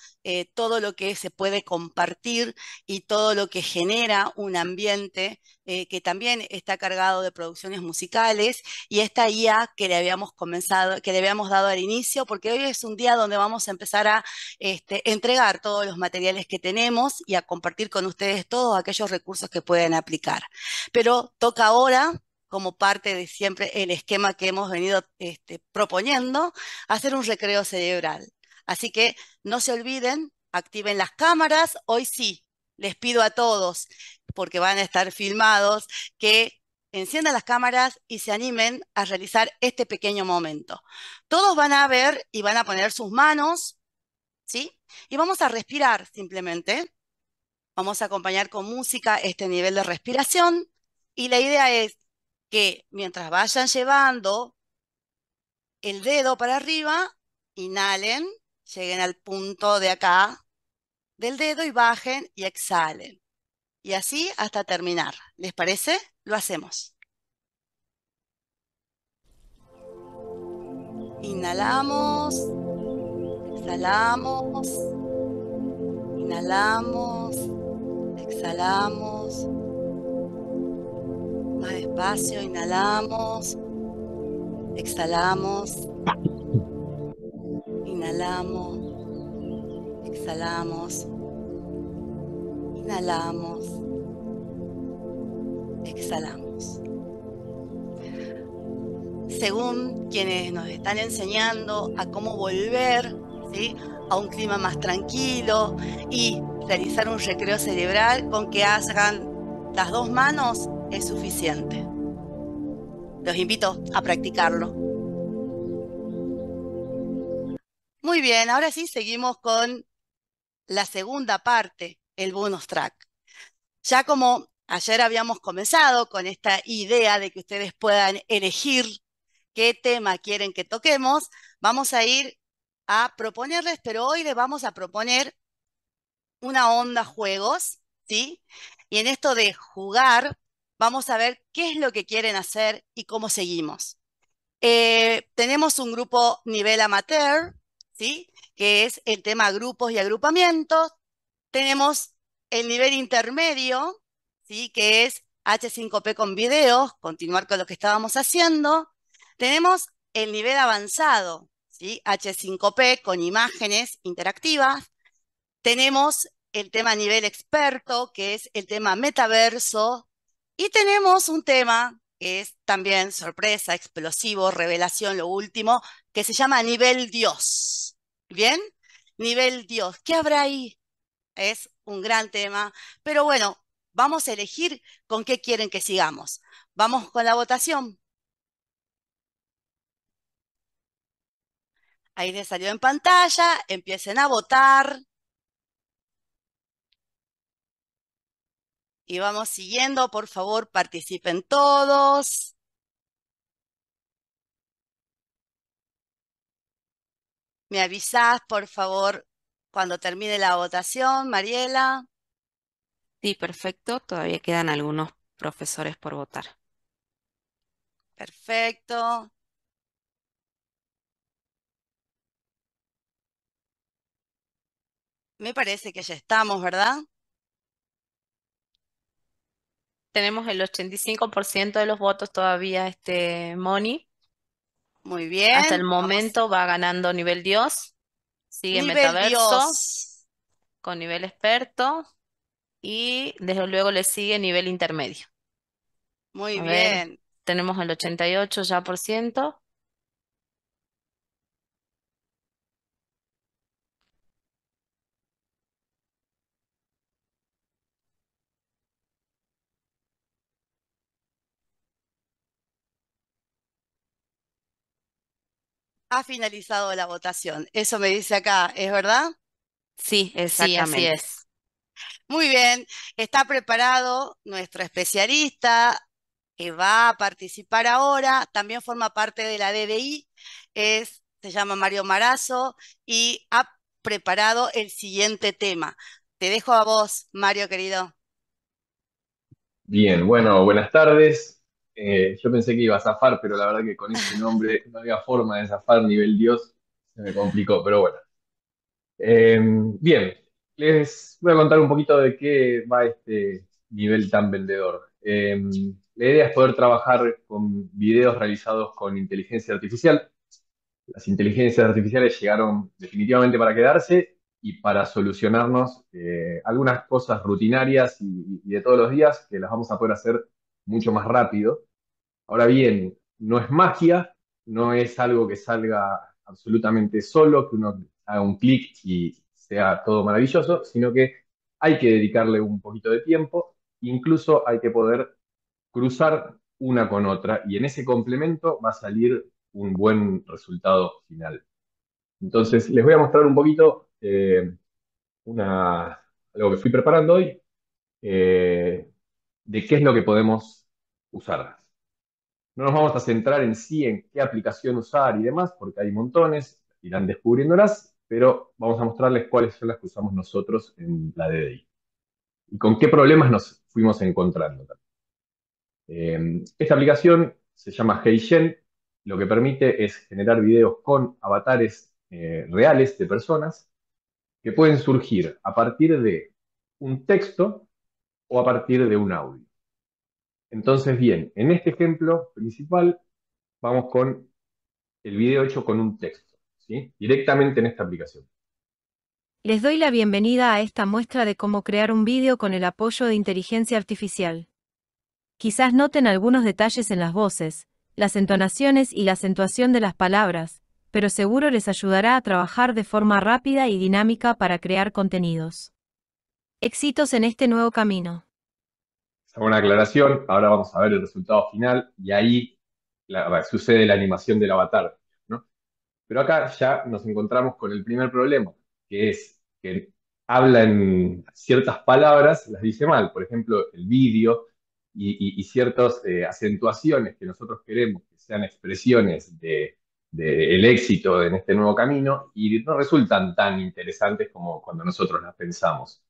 todo lo que se puede compartir y todo lo que genera un ambiente eh, que también está cargado de producciones musicales, y esta IA que le habíamos comenzado, que le habíamos dado al inicio, porque hoy es un día donde vamos a empezar a este, entregar todos los materiales que tenemos y a compartir con ustedes todos aquellos recursos que pueden aplicar. Pero toca ahora como parte de siempre el esquema que hemos venido este, proponiendo, hacer un recreo cerebral. Así que no se olviden, activen las cámaras, hoy sí, les pido a todos, porque van a estar filmados, que enciendan las cámaras y se animen a realizar este pequeño momento. Todos van a ver y van a poner sus manos, ¿sí? Y vamos a respirar simplemente. Vamos a acompañar con música este nivel de respiración y la idea es que mientras vayan llevando el dedo para arriba, inhalen, lleguen al punto de acá, del dedo y bajen y exhalen. Y así hasta terminar. ¿Les parece? Lo hacemos. Inhalamos, exhalamos, inhalamos, exhalamos. Más despacio, inhalamos, exhalamos, inhalamos Exhalamos. Inhalamos. Exhalamos. Según quienes nos están enseñando a cómo volver a un clima más tranquilo y realizar un recreo cerebral con que hagan las dos manos es suficiente. Los invito a practicarlo. Muy bien, ahora sí seguimos con la segunda parte, el bonus track. Ya como ayer habíamos comenzado con esta idea de que ustedes puedan elegir qué tema quieren que toquemos, vamos a ir a proponerles, pero hoy les vamos a proponer una onda juegos, ¿sí? Y en esto de jugar, vamos a ver qué es lo que quieren hacer y cómo seguimos. Eh, tenemos un grupo nivel amateur, ¿sí? que es el tema grupos y agrupamientos. Tenemos el nivel intermedio, ¿sí? que es H5P con videos, continuar con lo que estábamos haciendo. Tenemos el nivel avanzado, ¿sí? H5P con imágenes interactivas. Tenemos el tema nivel experto, que es el tema metaverso. Y tenemos un tema que es también sorpresa, explosivo, revelación, lo último, que se llama nivel Dios. ¿Bien? Nivel Dios. ¿Qué habrá ahí? Es un gran tema. Pero bueno, vamos a elegir con qué quieren que sigamos. Vamos con la votación. Ahí les salió en pantalla. Empiecen a votar. Y vamos siguiendo. Por favor, participen todos. Me avisás, por favor, cuando termine la votación, Mariela. Sí, perfecto. Todavía quedan algunos profesores por votar. Perfecto. Me parece que ya estamos, ¿verdad? Tenemos el 85% de los votos todavía, este, Moni. Muy bien. Hasta el momento va ganando nivel Dios. Sigue Metaverso con nivel experto y desde luego le sigue nivel intermedio. Muy bien. tenemos el 88 ya por ciento. Ha finalizado la votación. Eso me dice acá, ¿es verdad? Sí, exactamente. Sí, así es. Muy bien, está preparado nuestro especialista que va a participar ahora, también forma parte de la DDI, es, se llama Mario Marazo y ha preparado el siguiente tema. Te dejo a vos, Mario querido. Bien, bueno, buenas tardes. Eh, yo pensé que iba a zafar, pero la verdad que con ese nombre no había forma de zafar nivel Dios, se me complicó, pero bueno. Em, bien, les voy a contar un poquito de qué va este nivel tan vendedor. Em, la idea es poder trabajar con videos realizados con inteligencia artificial. Las inteligencias artificiales llegaron definitivamente para quedarse y para solucionarnos eh, algunas cosas rutinarias y, de todos los días que las vamos a poder hacer mucho más rápido. Ahora bien, no es magia, no es algo que salga absolutamente solo, que uno haga un clic y sea todo maravilloso, sino que hay que dedicarle un poquito de tiempo, incluso hay que poder cruzar una con otra y en ese complemento va a salir un buen resultado final. Entonces, les voy a mostrar un poquito eh, algo que fui preparando hoy, eh, de qué es lo que podemos usar. No nos vamos a centrar en sí, en qué aplicación usar y demás, porque hay montones, irán descubriéndolas, pero vamos a mostrarles cuáles son las que usamos nosotros en la DDI. Y con qué problemas nos fuimos encontrando. Em, esta aplicación se llama HeyGen, lo que permite es generar videos con avatares eh, reales de personas que pueden surgir a partir de un texto o a partir de un audio. Entonces, bien, en este ejemplo principal vamos con el video hecho con un texto, directamente en esta aplicación. Les doy la bienvenida a esta muestra de cómo crear un vídeo con el apoyo de inteligencia artificial. Quizás noten algunos detalles en las voces, las entonaciones y la acentuación de las palabras, pero seguro les ayudará a trabajar de forma rápida y dinámica para crear contenidos. Éxitos en este nuevo camino esa una aclaración. Ahora vamos a ver el resultado final y ahí sucede la animación del avatar. ¿no? Pero acá ya nos encontramos con el primer problema, que es que habla en ciertas palabras, las dice mal. Por ejemplo, el vídeo y, ciertas eh, acentuaciones que nosotros queremos que sean expresiones del de, el éxito en este nuevo camino y no resultan tan interesantes como cuando nosotros las pensamos.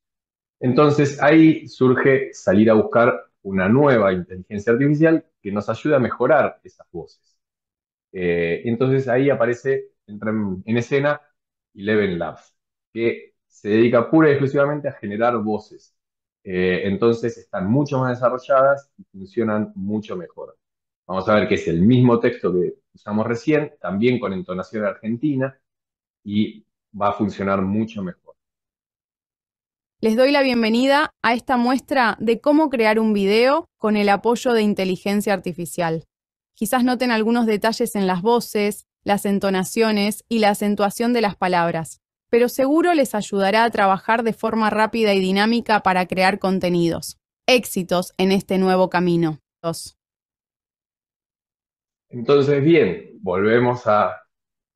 Entonces ahí surge salir a buscar una nueva inteligencia artificial que nos ayude a mejorar esas voces. Eh, entonces ahí aparece, entra en, escena Eleven Labs, que se dedica pura y exclusivamente a generar voces. Eh, entonces están mucho más desarrolladas y funcionan mucho mejor. Vamos a ver que es el mismo texto que usamos recién, también con entonación argentina, y va a funcionar mucho mejor. Les doy la bienvenida a esta muestra de cómo crear un video con el apoyo de inteligencia artificial. Quizás noten algunos detalles en las voces, las entonaciones y la acentuación de las palabras, pero seguro les ayudará a trabajar de forma rápida y dinámica para crear contenidos. Éxitos en este nuevo camino. Entonces, bien, volvemos a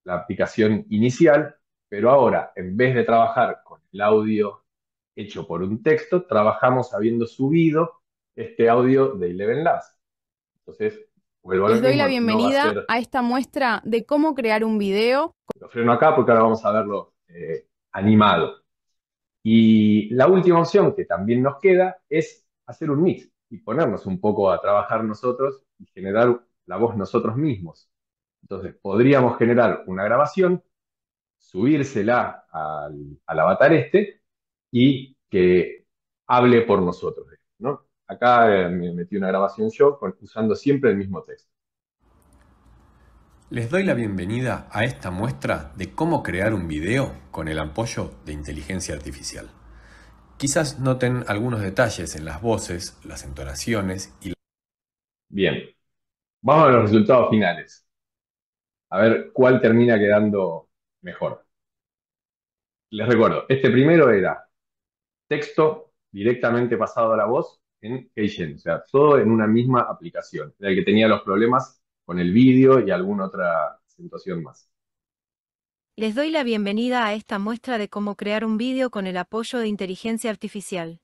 la aplicación inicial, pero ahora, en vez de trabajar con el audio hecho por un texto, trabajamos habiendo subido este audio de Eleven Last. Entonces, vuelvo a Les doy la bienvenida a, esta muestra de cómo crear un video. Lo freno acá porque ahora vamos a verlo eh, animado. Y la última opción que también nos queda es hacer un mix y ponernos un poco a trabajar nosotros y generar la voz nosotros mismos. Entonces, podríamos generar una grabación, subírsela al avatar este y que hable por nosotros. ¿no? Acá eh, metí una grabación yo usando siempre el mismo texto. Les doy la bienvenida a esta muestra de cómo crear un video con el apoyo de inteligencia artificial. Quizás noten algunos detalles en las voces, las entonaciones y... La... Bien, vamos a los resultados finales. A ver cuál termina quedando mejor. Les recuerdo, este primero era texto directamente pasado a la voz en Agent, o sea, todo en una misma aplicación. ya el que tenía los problemas con el vídeo y alguna otra situación más. Les doy la bienvenida a esta muestra de cómo crear un vídeo con el apoyo de inteligencia artificial.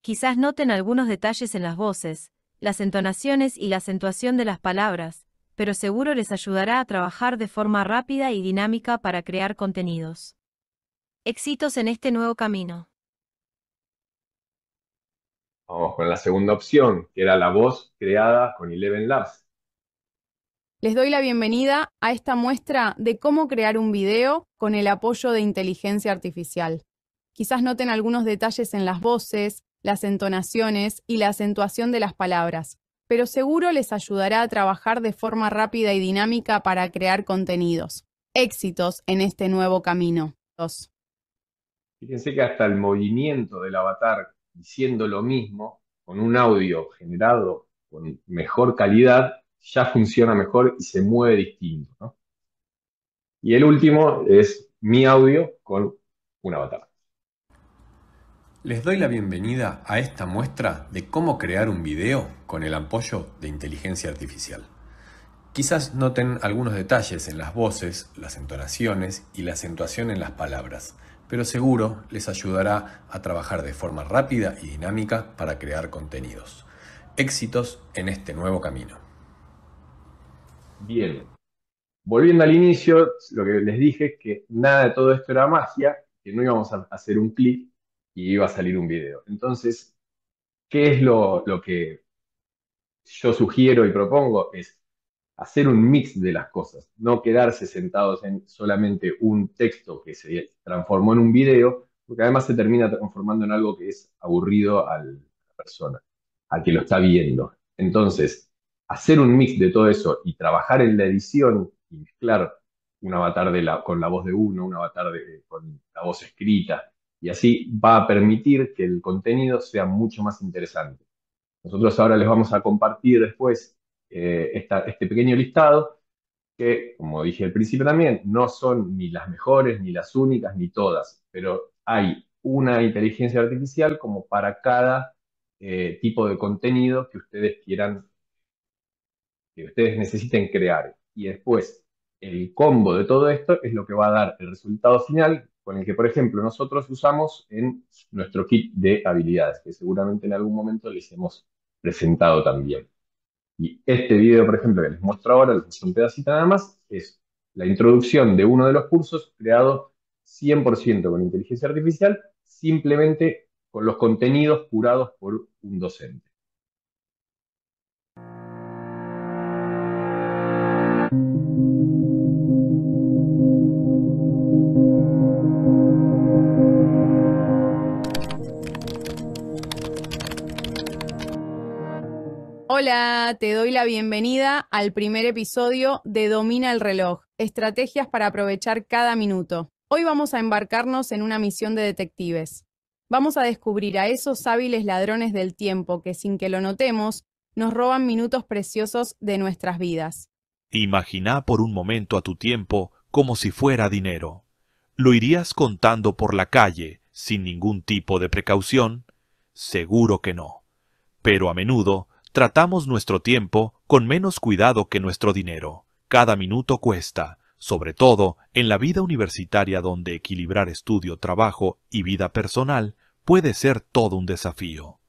Quizás noten algunos detalles en las voces, las entonaciones y la acentuación de las palabras, pero seguro les ayudará a trabajar de forma rápida y dinámica para crear contenidos. Éxitos en este nuevo camino. Vamos con la segunda opción, que era la voz creada con Eleven Labs. Les doy la bienvenida a esta muestra de cómo crear un video con el apoyo de inteligencia artificial. Quizás noten algunos detalles en las voces, las entonaciones y la acentuación de las palabras, pero seguro les ayudará a trabajar de forma rápida y dinámica para crear contenidos. Éxitos en este nuevo camino. Fíjense que hasta el movimiento del avatar diciendo lo mismo con un audio generado con mejor calidad, ya funciona mejor y se mueve distinto. Y el último es mi audio con un avatar. Les doy la bienvenida a esta muestra de cómo crear un video con el apoyo de inteligencia artificial. Quizás noten algunos detalles en las voces, las entonaciones y la acentuación en las palabras, pero seguro les ayudará a trabajar de forma rápida y dinámica para crear contenidos. Éxitos en este nuevo camino. Bien. Volviendo al inicio, lo que les dije es que nada de todo esto era magia, que no íbamos a hacer un clic y iba a salir un video. Entonces, ¿qué es lo, lo que yo sugiero y propongo? Es hacer un mix de las cosas, no quedarse sentados en solamente un texto que se transformó en un video, porque además se termina transformando en algo que es aburrido a la persona, al que lo está viendo. Entonces, hacer un mix de todo eso y trabajar en la edición y mezclar un avatar la, con la voz de uno, un avatar con la voz escrita, y así va a permitir que el contenido sea mucho más interesante. Nosotros ahora les vamos a compartir después eh, este pequeño listado, que, como dije al principio también, no son ni las mejores, ni las únicas, ni todas, pero hay una inteligencia artificial como para cada eh, tipo de contenido que ustedes quieran, que ustedes necesiten crear. Y después, el combo de todo esto es lo que va a dar el resultado final con el que, por ejemplo, nosotros usamos en nuestro kit de habilidades, que seguramente en algún momento les hemos presentado también. Y este video, por ejemplo, que les muestro ahora, les un pedacito nada más, es la introducción de uno de los cursos creado 100% con inteligencia artificial, simplemente con los contenidos curados por un docente. Hola, te doy la bienvenida al primer episodio de Domina el reloj, estrategias para aprovechar cada minuto. Hoy vamos a embarcarnos en una misión de detectives. Vamos a descubrir a esos hábiles ladrones del tiempo que sin que lo notemos nos roban minutos preciosos de nuestras vidas. Imagina por un momento a tu tiempo como si fuera dinero. Lo irías contando por la calle sin ningún tipo de precaución. Seguro que no. Pero a menudo Tratamos nuestro tiempo con menos cuidado que nuestro dinero. Cada minuto cuesta, sobre todo en la vida universitaria donde equilibrar estudio, trabajo y vida personal puede ser todo un desafío.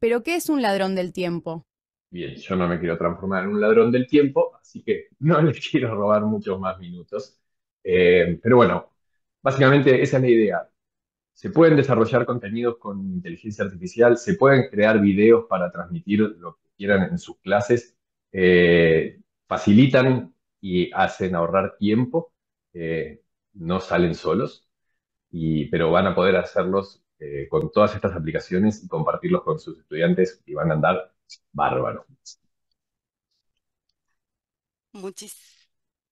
Pero ¿qué es un ladrón del tiempo? Bien, yo no me quiero transformar en un ladrón del tiempo, así que *laughs* no les quiero robar muchos más minutos. Eh, pero bueno, básicamente esa es la idea se pueden desarrollar contenidos con inteligencia artificial, se pueden crear videos para transmitir lo que quieran en sus clases, eh, facilitan y hacen ahorrar tiempo, eh, no salen solos, y, pero van a poder hacerlos eh, con todas estas aplicaciones y compartirlos con sus estudiantes y van a andar bárbaros.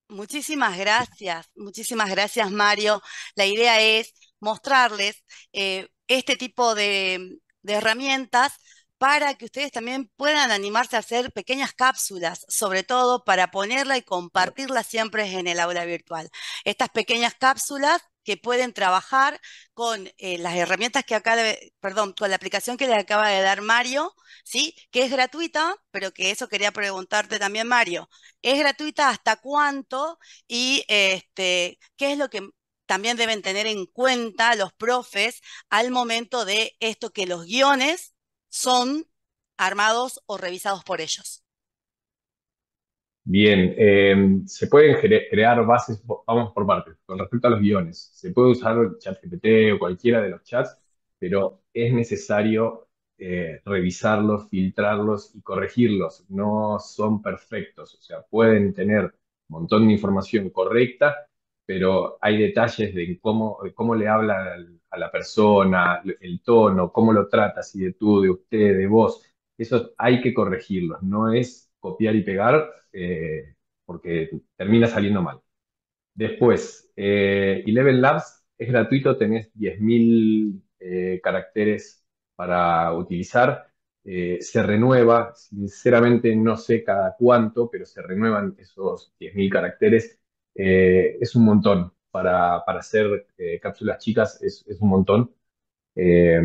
muchísimas gracias, muchísimas gracias Mario. La idea es mostrarles eh, este tipo de, herramientas para que ustedes también puedan animarse a hacer pequeñas cápsulas, sobre todo para ponerla y compartirla siempre en el aula virtual. Estas pequeñas cápsulas que pueden trabajar con eh, las herramientas que acá, perdón, con la aplicación que le acaba de dar Mario, ¿sí? Que es gratuita, pero que eso quería preguntarte también, Mario. ¿Es gratuita hasta cuánto? Y este, ¿qué es lo que también deben tener en cuenta los profes al momento de esto que los guiones son armados o revisados por ellos. Bien, em, se pueden crear bases, vamos por partes, con respecto a los guiones. Se puede usar ChatGPT o cualquiera de los chats, pero es necesario eh, revisarlos, filtrarlos y corregirlos. No son perfectos, o sea, pueden tener un montón de información correcta, pero hay detalles de cómo, cómo le habla a la persona, el tono, cómo lo trata, si de tú, de usted, de vos. Eso hay que corregirlos, no es copiar y pegar eh, porque termina saliendo mal. Después, eh, Eleven Labs es gratuito, tenés 10.000 eh, caracteres para utilizar. Eh, se renueva, sinceramente no sé cada cuánto, pero se renuevan esos 10.000 caracteres eh, es un montón. Para, para hacer eh, cápsulas chicas es, un montón. Eh,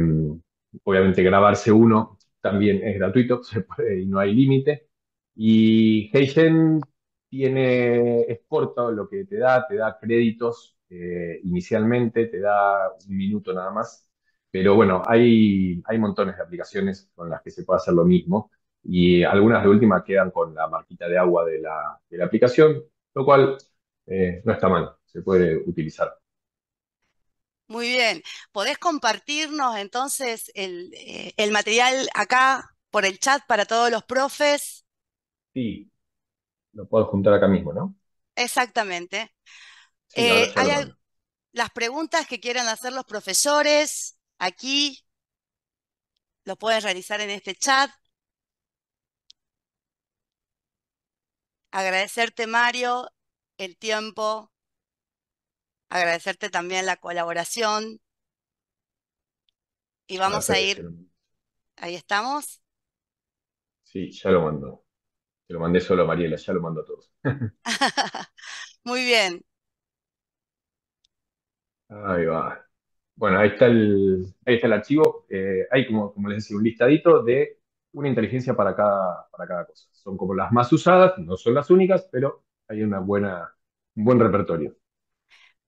obviamente grabarse uno también es gratuito *laughs* y no hay límite. Y Heisen tiene, exporta lo que te da, te da créditos inicialmente, te da un minuto nada más. Pero bueno, hay, hay montones de aplicaciones con las que se puede hacer lo mismo y algunas de última quedan con la marquita de agua de la, de la aplicación, lo cual eh, no está mal, se puede utilizar. Muy bien, ¿podés compartirnos entonces eh, el, material acá por el chat para todos los profes? Sí, lo puedo juntar acá mismo, ¿no? Exactamente. Eh, las preguntas que quieran hacer los profesores aquí, lo pueden realizar en este chat. Agradecerte, Mario, el tiempo, agradecerte también la colaboración. Y vamos a ir. Ahí estamos. Sí, ya lo mando. Te lo mandé solo a Mariela, ya lo mando a todos. *laughs* Muy bien. Ahí va. Bueno, ahí está el, ahí está el archivo. Eh, hay, como, como les decía, un listadito de una inteligencia para cada, para cada cosa. Son como las más usadas, no son las únicas, pero hay una buena, un buen repertorio.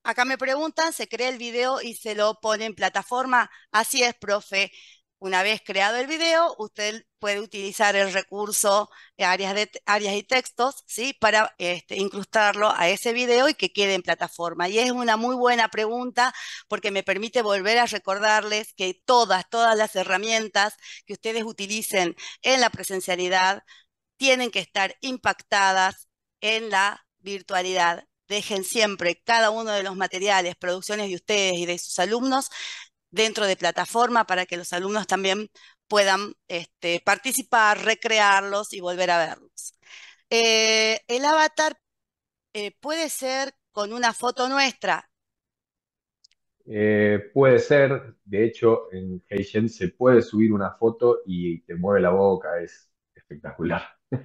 Acá me preguntan, se crea el video y se lo pone en plataforma. Así es, profe. Una vez creado el video, usted puede utilizar el recurso de eh, áreas, de, áreas y textos ¿sí? para este, incrustarlo a ese video y que quede en plataforma. Y es una muy buena pregunta porque me permite volver a recordarles que todas, todas las herramientas que ustedes utilicen en la presencialidad tienen que estar impactadas en la virtualidad. Dejen siempre cada uno de los materiales, producciones de ustedes y de sus alumnos dentro de plataforma para que los alumnos también puedan este, participar, recrearlos y volver a verlos. Eh, el avatar eh, puede ser con una foto nuestra. Eh, puede ser, de hecho, en Heijen se puede subir una foto y te mueve la boca, es espectacular. *laughs*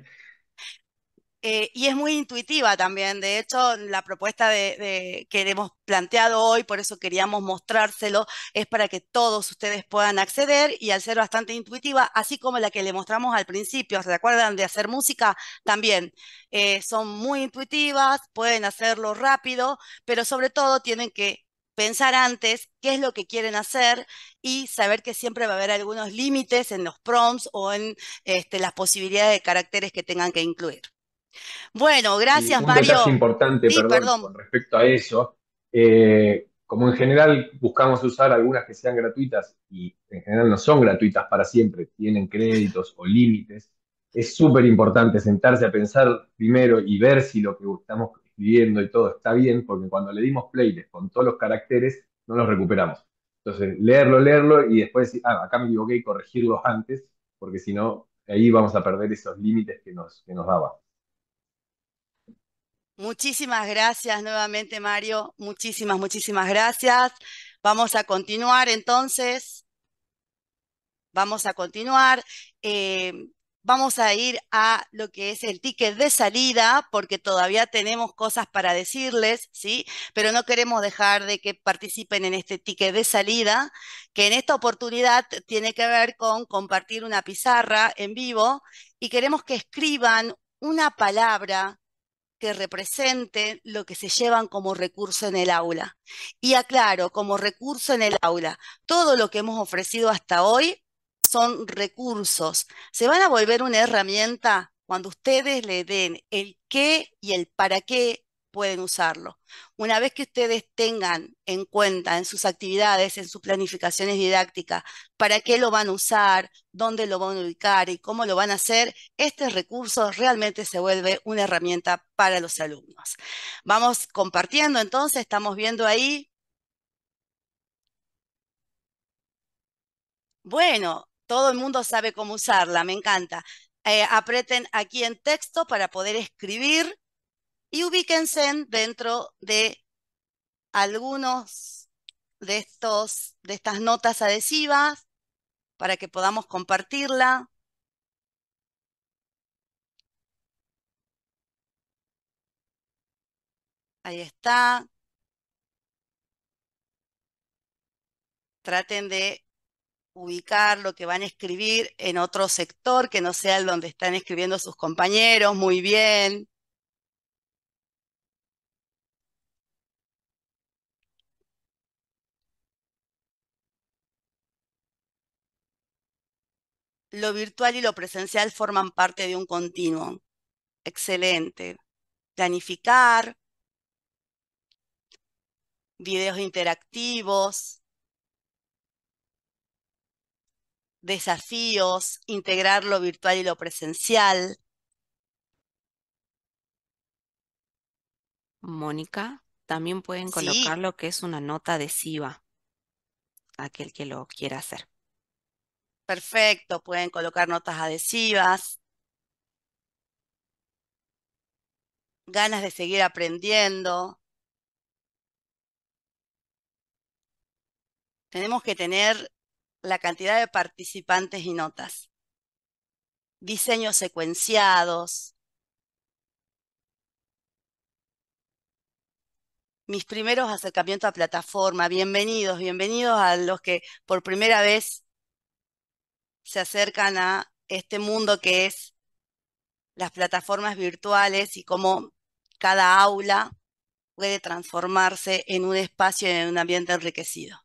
Eh, y es muy intuitiva también. De hecho, la propuesta que hemos planteado hoy, por eso queríamos mostrárselo, es para que todos ustedes puedan acceder y al ser bastante intuitiva, así como la que le mostramos al principio, ¿se acuerdan de hacer música? También eh, son muy intuitivas, pueden hacerlo rápido, pero sobre todo tienen que pensar antes qué es lo que quieren hacer y saber que siempre va a haber algunos límites en los prompts o en este, las posibilidades de caracteres que tengan que incluir. Bueno, gracias, un Mario. importante, perdón, con respecto a eso. Eh, como en general buscamos usar algunas que sean gratuitas y en general no son gratuitas para siempre, tienen créditos o límites, es súper importante sentarse a pensar primero y ver si lo que estamos escribiendo y todo está bien, porque cuando le dimos play con todos los caracteres, no los recuperamos. Entonces, leerlo, leerlo y después decir, ah, acá me equivoqué y corregirlos antes, porque si no, ahí vamos a perder esos límites que nos, que nos daba. Muchísimas gracias nuevamente, Mario. Muchísimas, muchísimas gracias. Vamos a continuar entonces. Vamos a continuar. Eh, vamos a ir a lo que es el ticket de salida, porque todavía tenemos cosas para decirles, ¿sí? Pero no queremos dejar de que participen en este ticket de salida, que en esta oportunidad tiene que ver con compartir una pizarra en vivo y queremos que escriban una palabra que representen lo que se llevan como recurso en el aula. Y aclaro, como recurso en el aula, todo lo que hemos ofrecido hasta hoy son recursos. Se van a volver una herramienta cuando ustedes le den el qué y el para qué pueden usarlo. Una vez que ustedes tengan en cuenta en sus actividades, en sus planificaciones didácticas, para qué lo van a usar, dónde lo van a ubicar y cómo lo van a hacer, este recurso realmente se vuelve una herramienta para los alumnos. Vamos compartiendo entonces, estamos viendo ahí. Bueno, todo el mundo sabe cómo usarla, me encanta. Eh, apreten aquí en texto para poder escribir y ubíquense dentro de algunos de, estos, de estas notas adhesivas para que podamos compartirla. Ahí está. Traten de ubicar lo que van a escribir en otro sector que no sea el donde están escribiendo sus compañeros. Muy bien. lo virtual y lo presencial forman parte de un continuo. Excelente. Planificar, videos interactivos, desafíos, integrar lo virtual y lo presencial. Mónica, también pueden colocar lo que es una nota adhesiva, aquel que lo quiera hacer. Perfecto, pueden colocar notas adhesivas. Ganas de seguir aprendiendo. Tenemos que tener la cantidad de participantes y notas. Diseños secuenciados. Mis primeros acercamientos a plataforma. Bienvenidos, bienvenidos a los que por primera vez se acercan a este mundo que es las plataformas virtuales y cómo cada aula puede transformarse en un espacio, y en un ambiente enriquecido.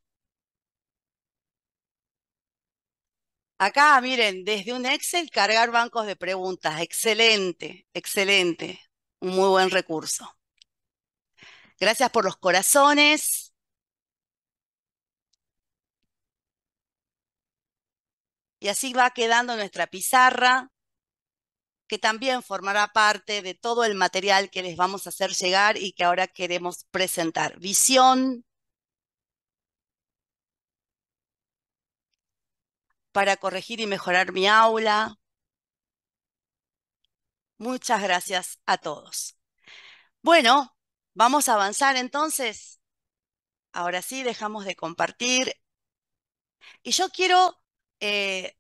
Acá, miren, desde un Excel cargar bancos de preguntas. Excelente, excelente. Un muy buen recurso. Gracias por los corazones. Y así va quedando nuestra pizarra, que también formará parte de todo el material que les vamos a hacer llegar y que ahora queremos presentar. Visión para corregir y mejorar mi aula. Muchas gracias a todos. Bueno, vamos a avanzar entonces. Ahora sí, dejamos de compartir. Y yo quiero eh,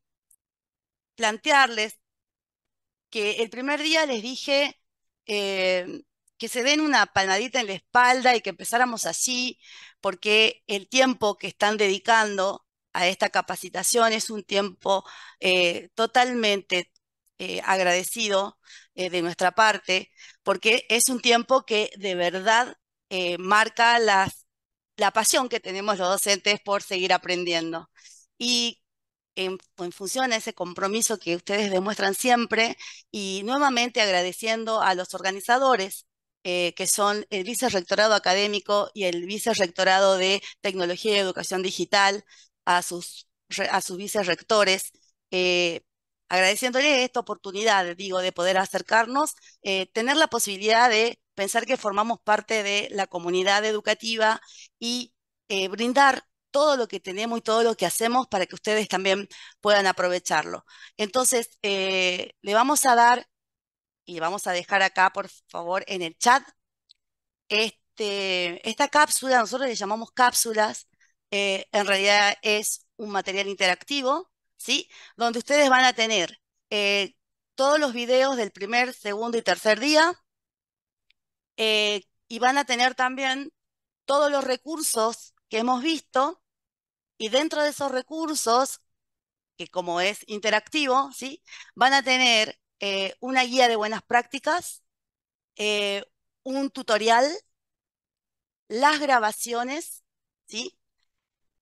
plantearles que el primer día les dije eh, que se den una palmadita en la espalda y que empezáramos así, porque el tiempo que están dedicando a esta capacitación es un tiempo eh, totalmente agradecido de nuestra parte, porque es un tiempo que de verdad marca la pasión que tenemos los docentes por seguir aprendiendo. Y en, función a ese compromiso que ustedes demuestran siempre y nuevamente agradeciendo a los organizadores, eh, que son el vicerrectorado académico y el vicerrectorado de tecnología y educación digital, a sus, a sus vicerrectores. Eh, agradeciéndole esta oportunidad, digo, de poder acercarnos, eh, tener la posibilidad de pensar que formamos parte de la comunidad educativa y eh, brindar todo lo que tenemos y todo lo que hacemos para que ustedes también puedan aprovecharlo. Entonces, eh, le vamos a dar y vamos a dejar acá, por favor, en el chat, este, esta cápsula, nosotros le llamamos cápsulas, eh, en realidad es un material interactivo, ¿sí? Donde ustedes van a tener eh, todos los videos del primer, segundo y tercer día, y van a tener también todos los recursos que hemos visto y dentro de esos recursos, que como es interactivo, ¿sí? van a tener eh, una guía de buenas prácticas, eh, un tutorial, las grabaciones ¿sí?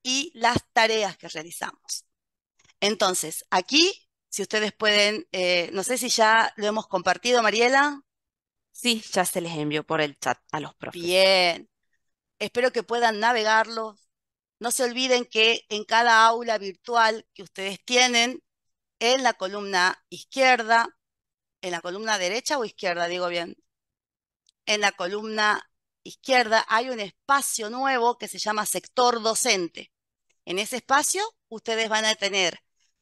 y las tareas que realizamos. Entonces, aquí, si ustedes pueden, eh, no sé si ya lo hemos compartido, Mariela. Sí, ya se les envió por el chat a los profes. Bien. Espero que puedan navegarlo, no se olviden que en cada aula virtual que ustedes tienen, en la columna izquierda, en la columna derecha o izquierda, digo bien, en la columna izquierda hay un espacio nuevo que se llama sector docente. En ese espacio ustedes van a tener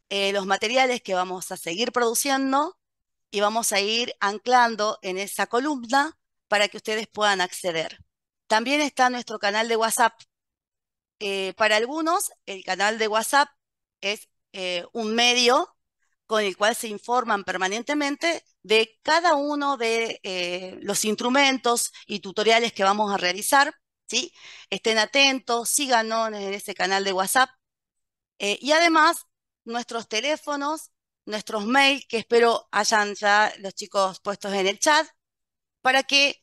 eh, los materiales que vamos a seguir produciendo y vamos a ir anclando en esa columna para que ustedes puedan acceder. También está nuestro canal de WhatsApp eh, para algunos, el canal de WhatsApp es eh, un medio con el cual se informan permanentemente de cada uno de eh, los instrumentos y tutoriales que vamos a realizar. ¿sí? Estén atentos, síganos en ese canal de WhatsApp. y además, nuestros teléfonos, nuestros mails, que espero hayan ya los chicos puestos en el chat, para que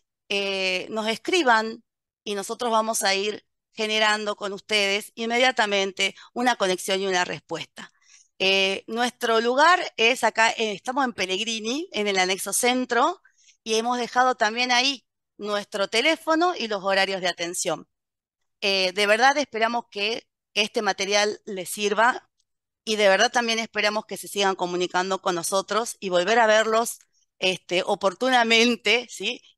nos escriban y nosotros vamos a ir generando con ustedes inmediatamente una conexión y una respuesta. Eh, nuestro lugar es acá, eh, estamos en Pellegrini, en el anexo centro, y hemos dejado también ahí nuestro teléfono y los horarios de atención. Eh, de verdad esperamos que este material les sirva y de verdad también esperamos que se sigan comunicando con nosotros y volver a verlos este, oportunamente,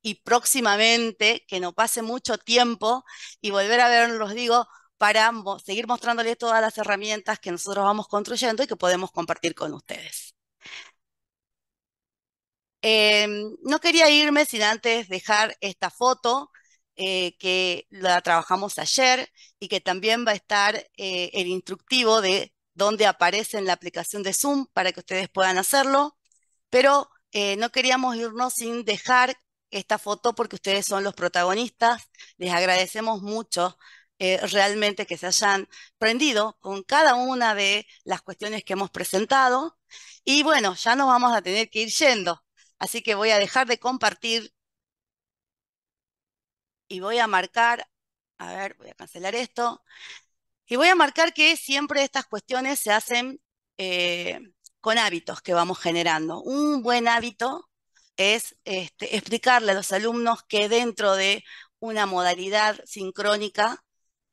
Y próximamente, que no pase mucho tiempo y volver a verlos, digo, para seguir mostrándoles todas las herramientas que nosotros vamos construyendo y que podemos compartir con ustedes. Em, no quería irme sin antes dejar esta foto eh, que la trabajamos ayer y que también va a estar eh, el instructivo de dónde aparece en la aplicación de Zoom para que ustedes puedan hacerlo. Pero eh, no queríamos irnos sin dejar esta foto porque ustedes son los protagonistas. Les agradecemos mucho eh, realmente que se hayan prendido con cada una de las cuestiones que hemos presentado. Y bueno, ya nos vamos a tener que ir yendo, así que voy a dejar de compartir y voy a marcar, a ver, voy a cancelar esto, y voy a marcar que siempre estas cuestiones se hacen... Eh, con hábitos que vamos generando. Un buen hábito es este, explicarle a los alumnos que dentro de una modalidad sincrónica,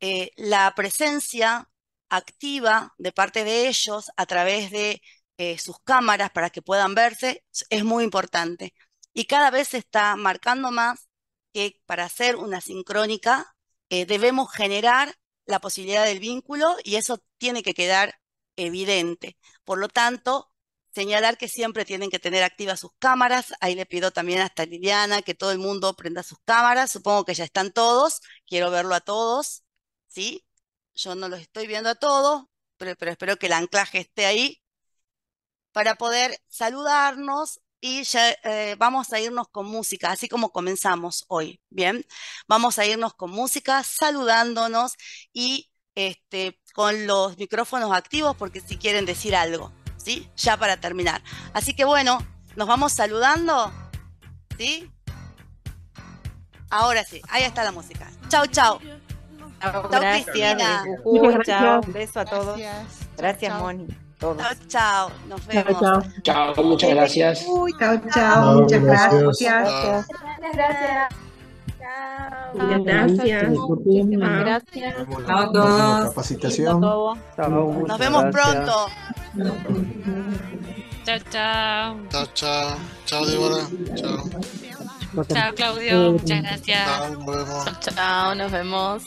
eh, la presencia activa de parte de ellos a través de eh, sus cámaras para que puedan verse es muy importante. Y cada vez se está marcando más que para hacer una sincrónica eh, debemos generar la posibilidad del vínculo y eso tiene que quedar evidente. Por lo tanto, señalar que siempre tienen que tener activas sus cámaras. Ahí le pido también hasta Liliana que todo el mundo prenda sus cámaras. Supongo que ya están todos. Quiero verlo a todos. ¿Sí? Yo no los estoy viendo a todos, pero, espero que el anclaje esté ahí para poder saludarnos y ya, eh, vamos a irnos con música, así como comenzamos hoy. Bien, vamos a irnos con música, saludándonos y este, con los micrófonos activos porque si quieren decir algo, ¿sí? Ya para terminar. Así que bueno, nos vamos saludando, ¿sí? Ahora sí, ahí está la música. Chau, chau. Chau, Cristina. un uh, beso a todos. Gracias, Moni. Todos. Chao, chao, nos vemos. Chao, muchas gracias. Uy, chau. muchas gracias. Gracias. gracias. Gracias. gracias. a Capacitación. Nos vemos pronto. Chao, chao. Chao, chao. Chao, Débora. Chao. Chao, Claudio. Muchas gracias. Chao, nos vemos.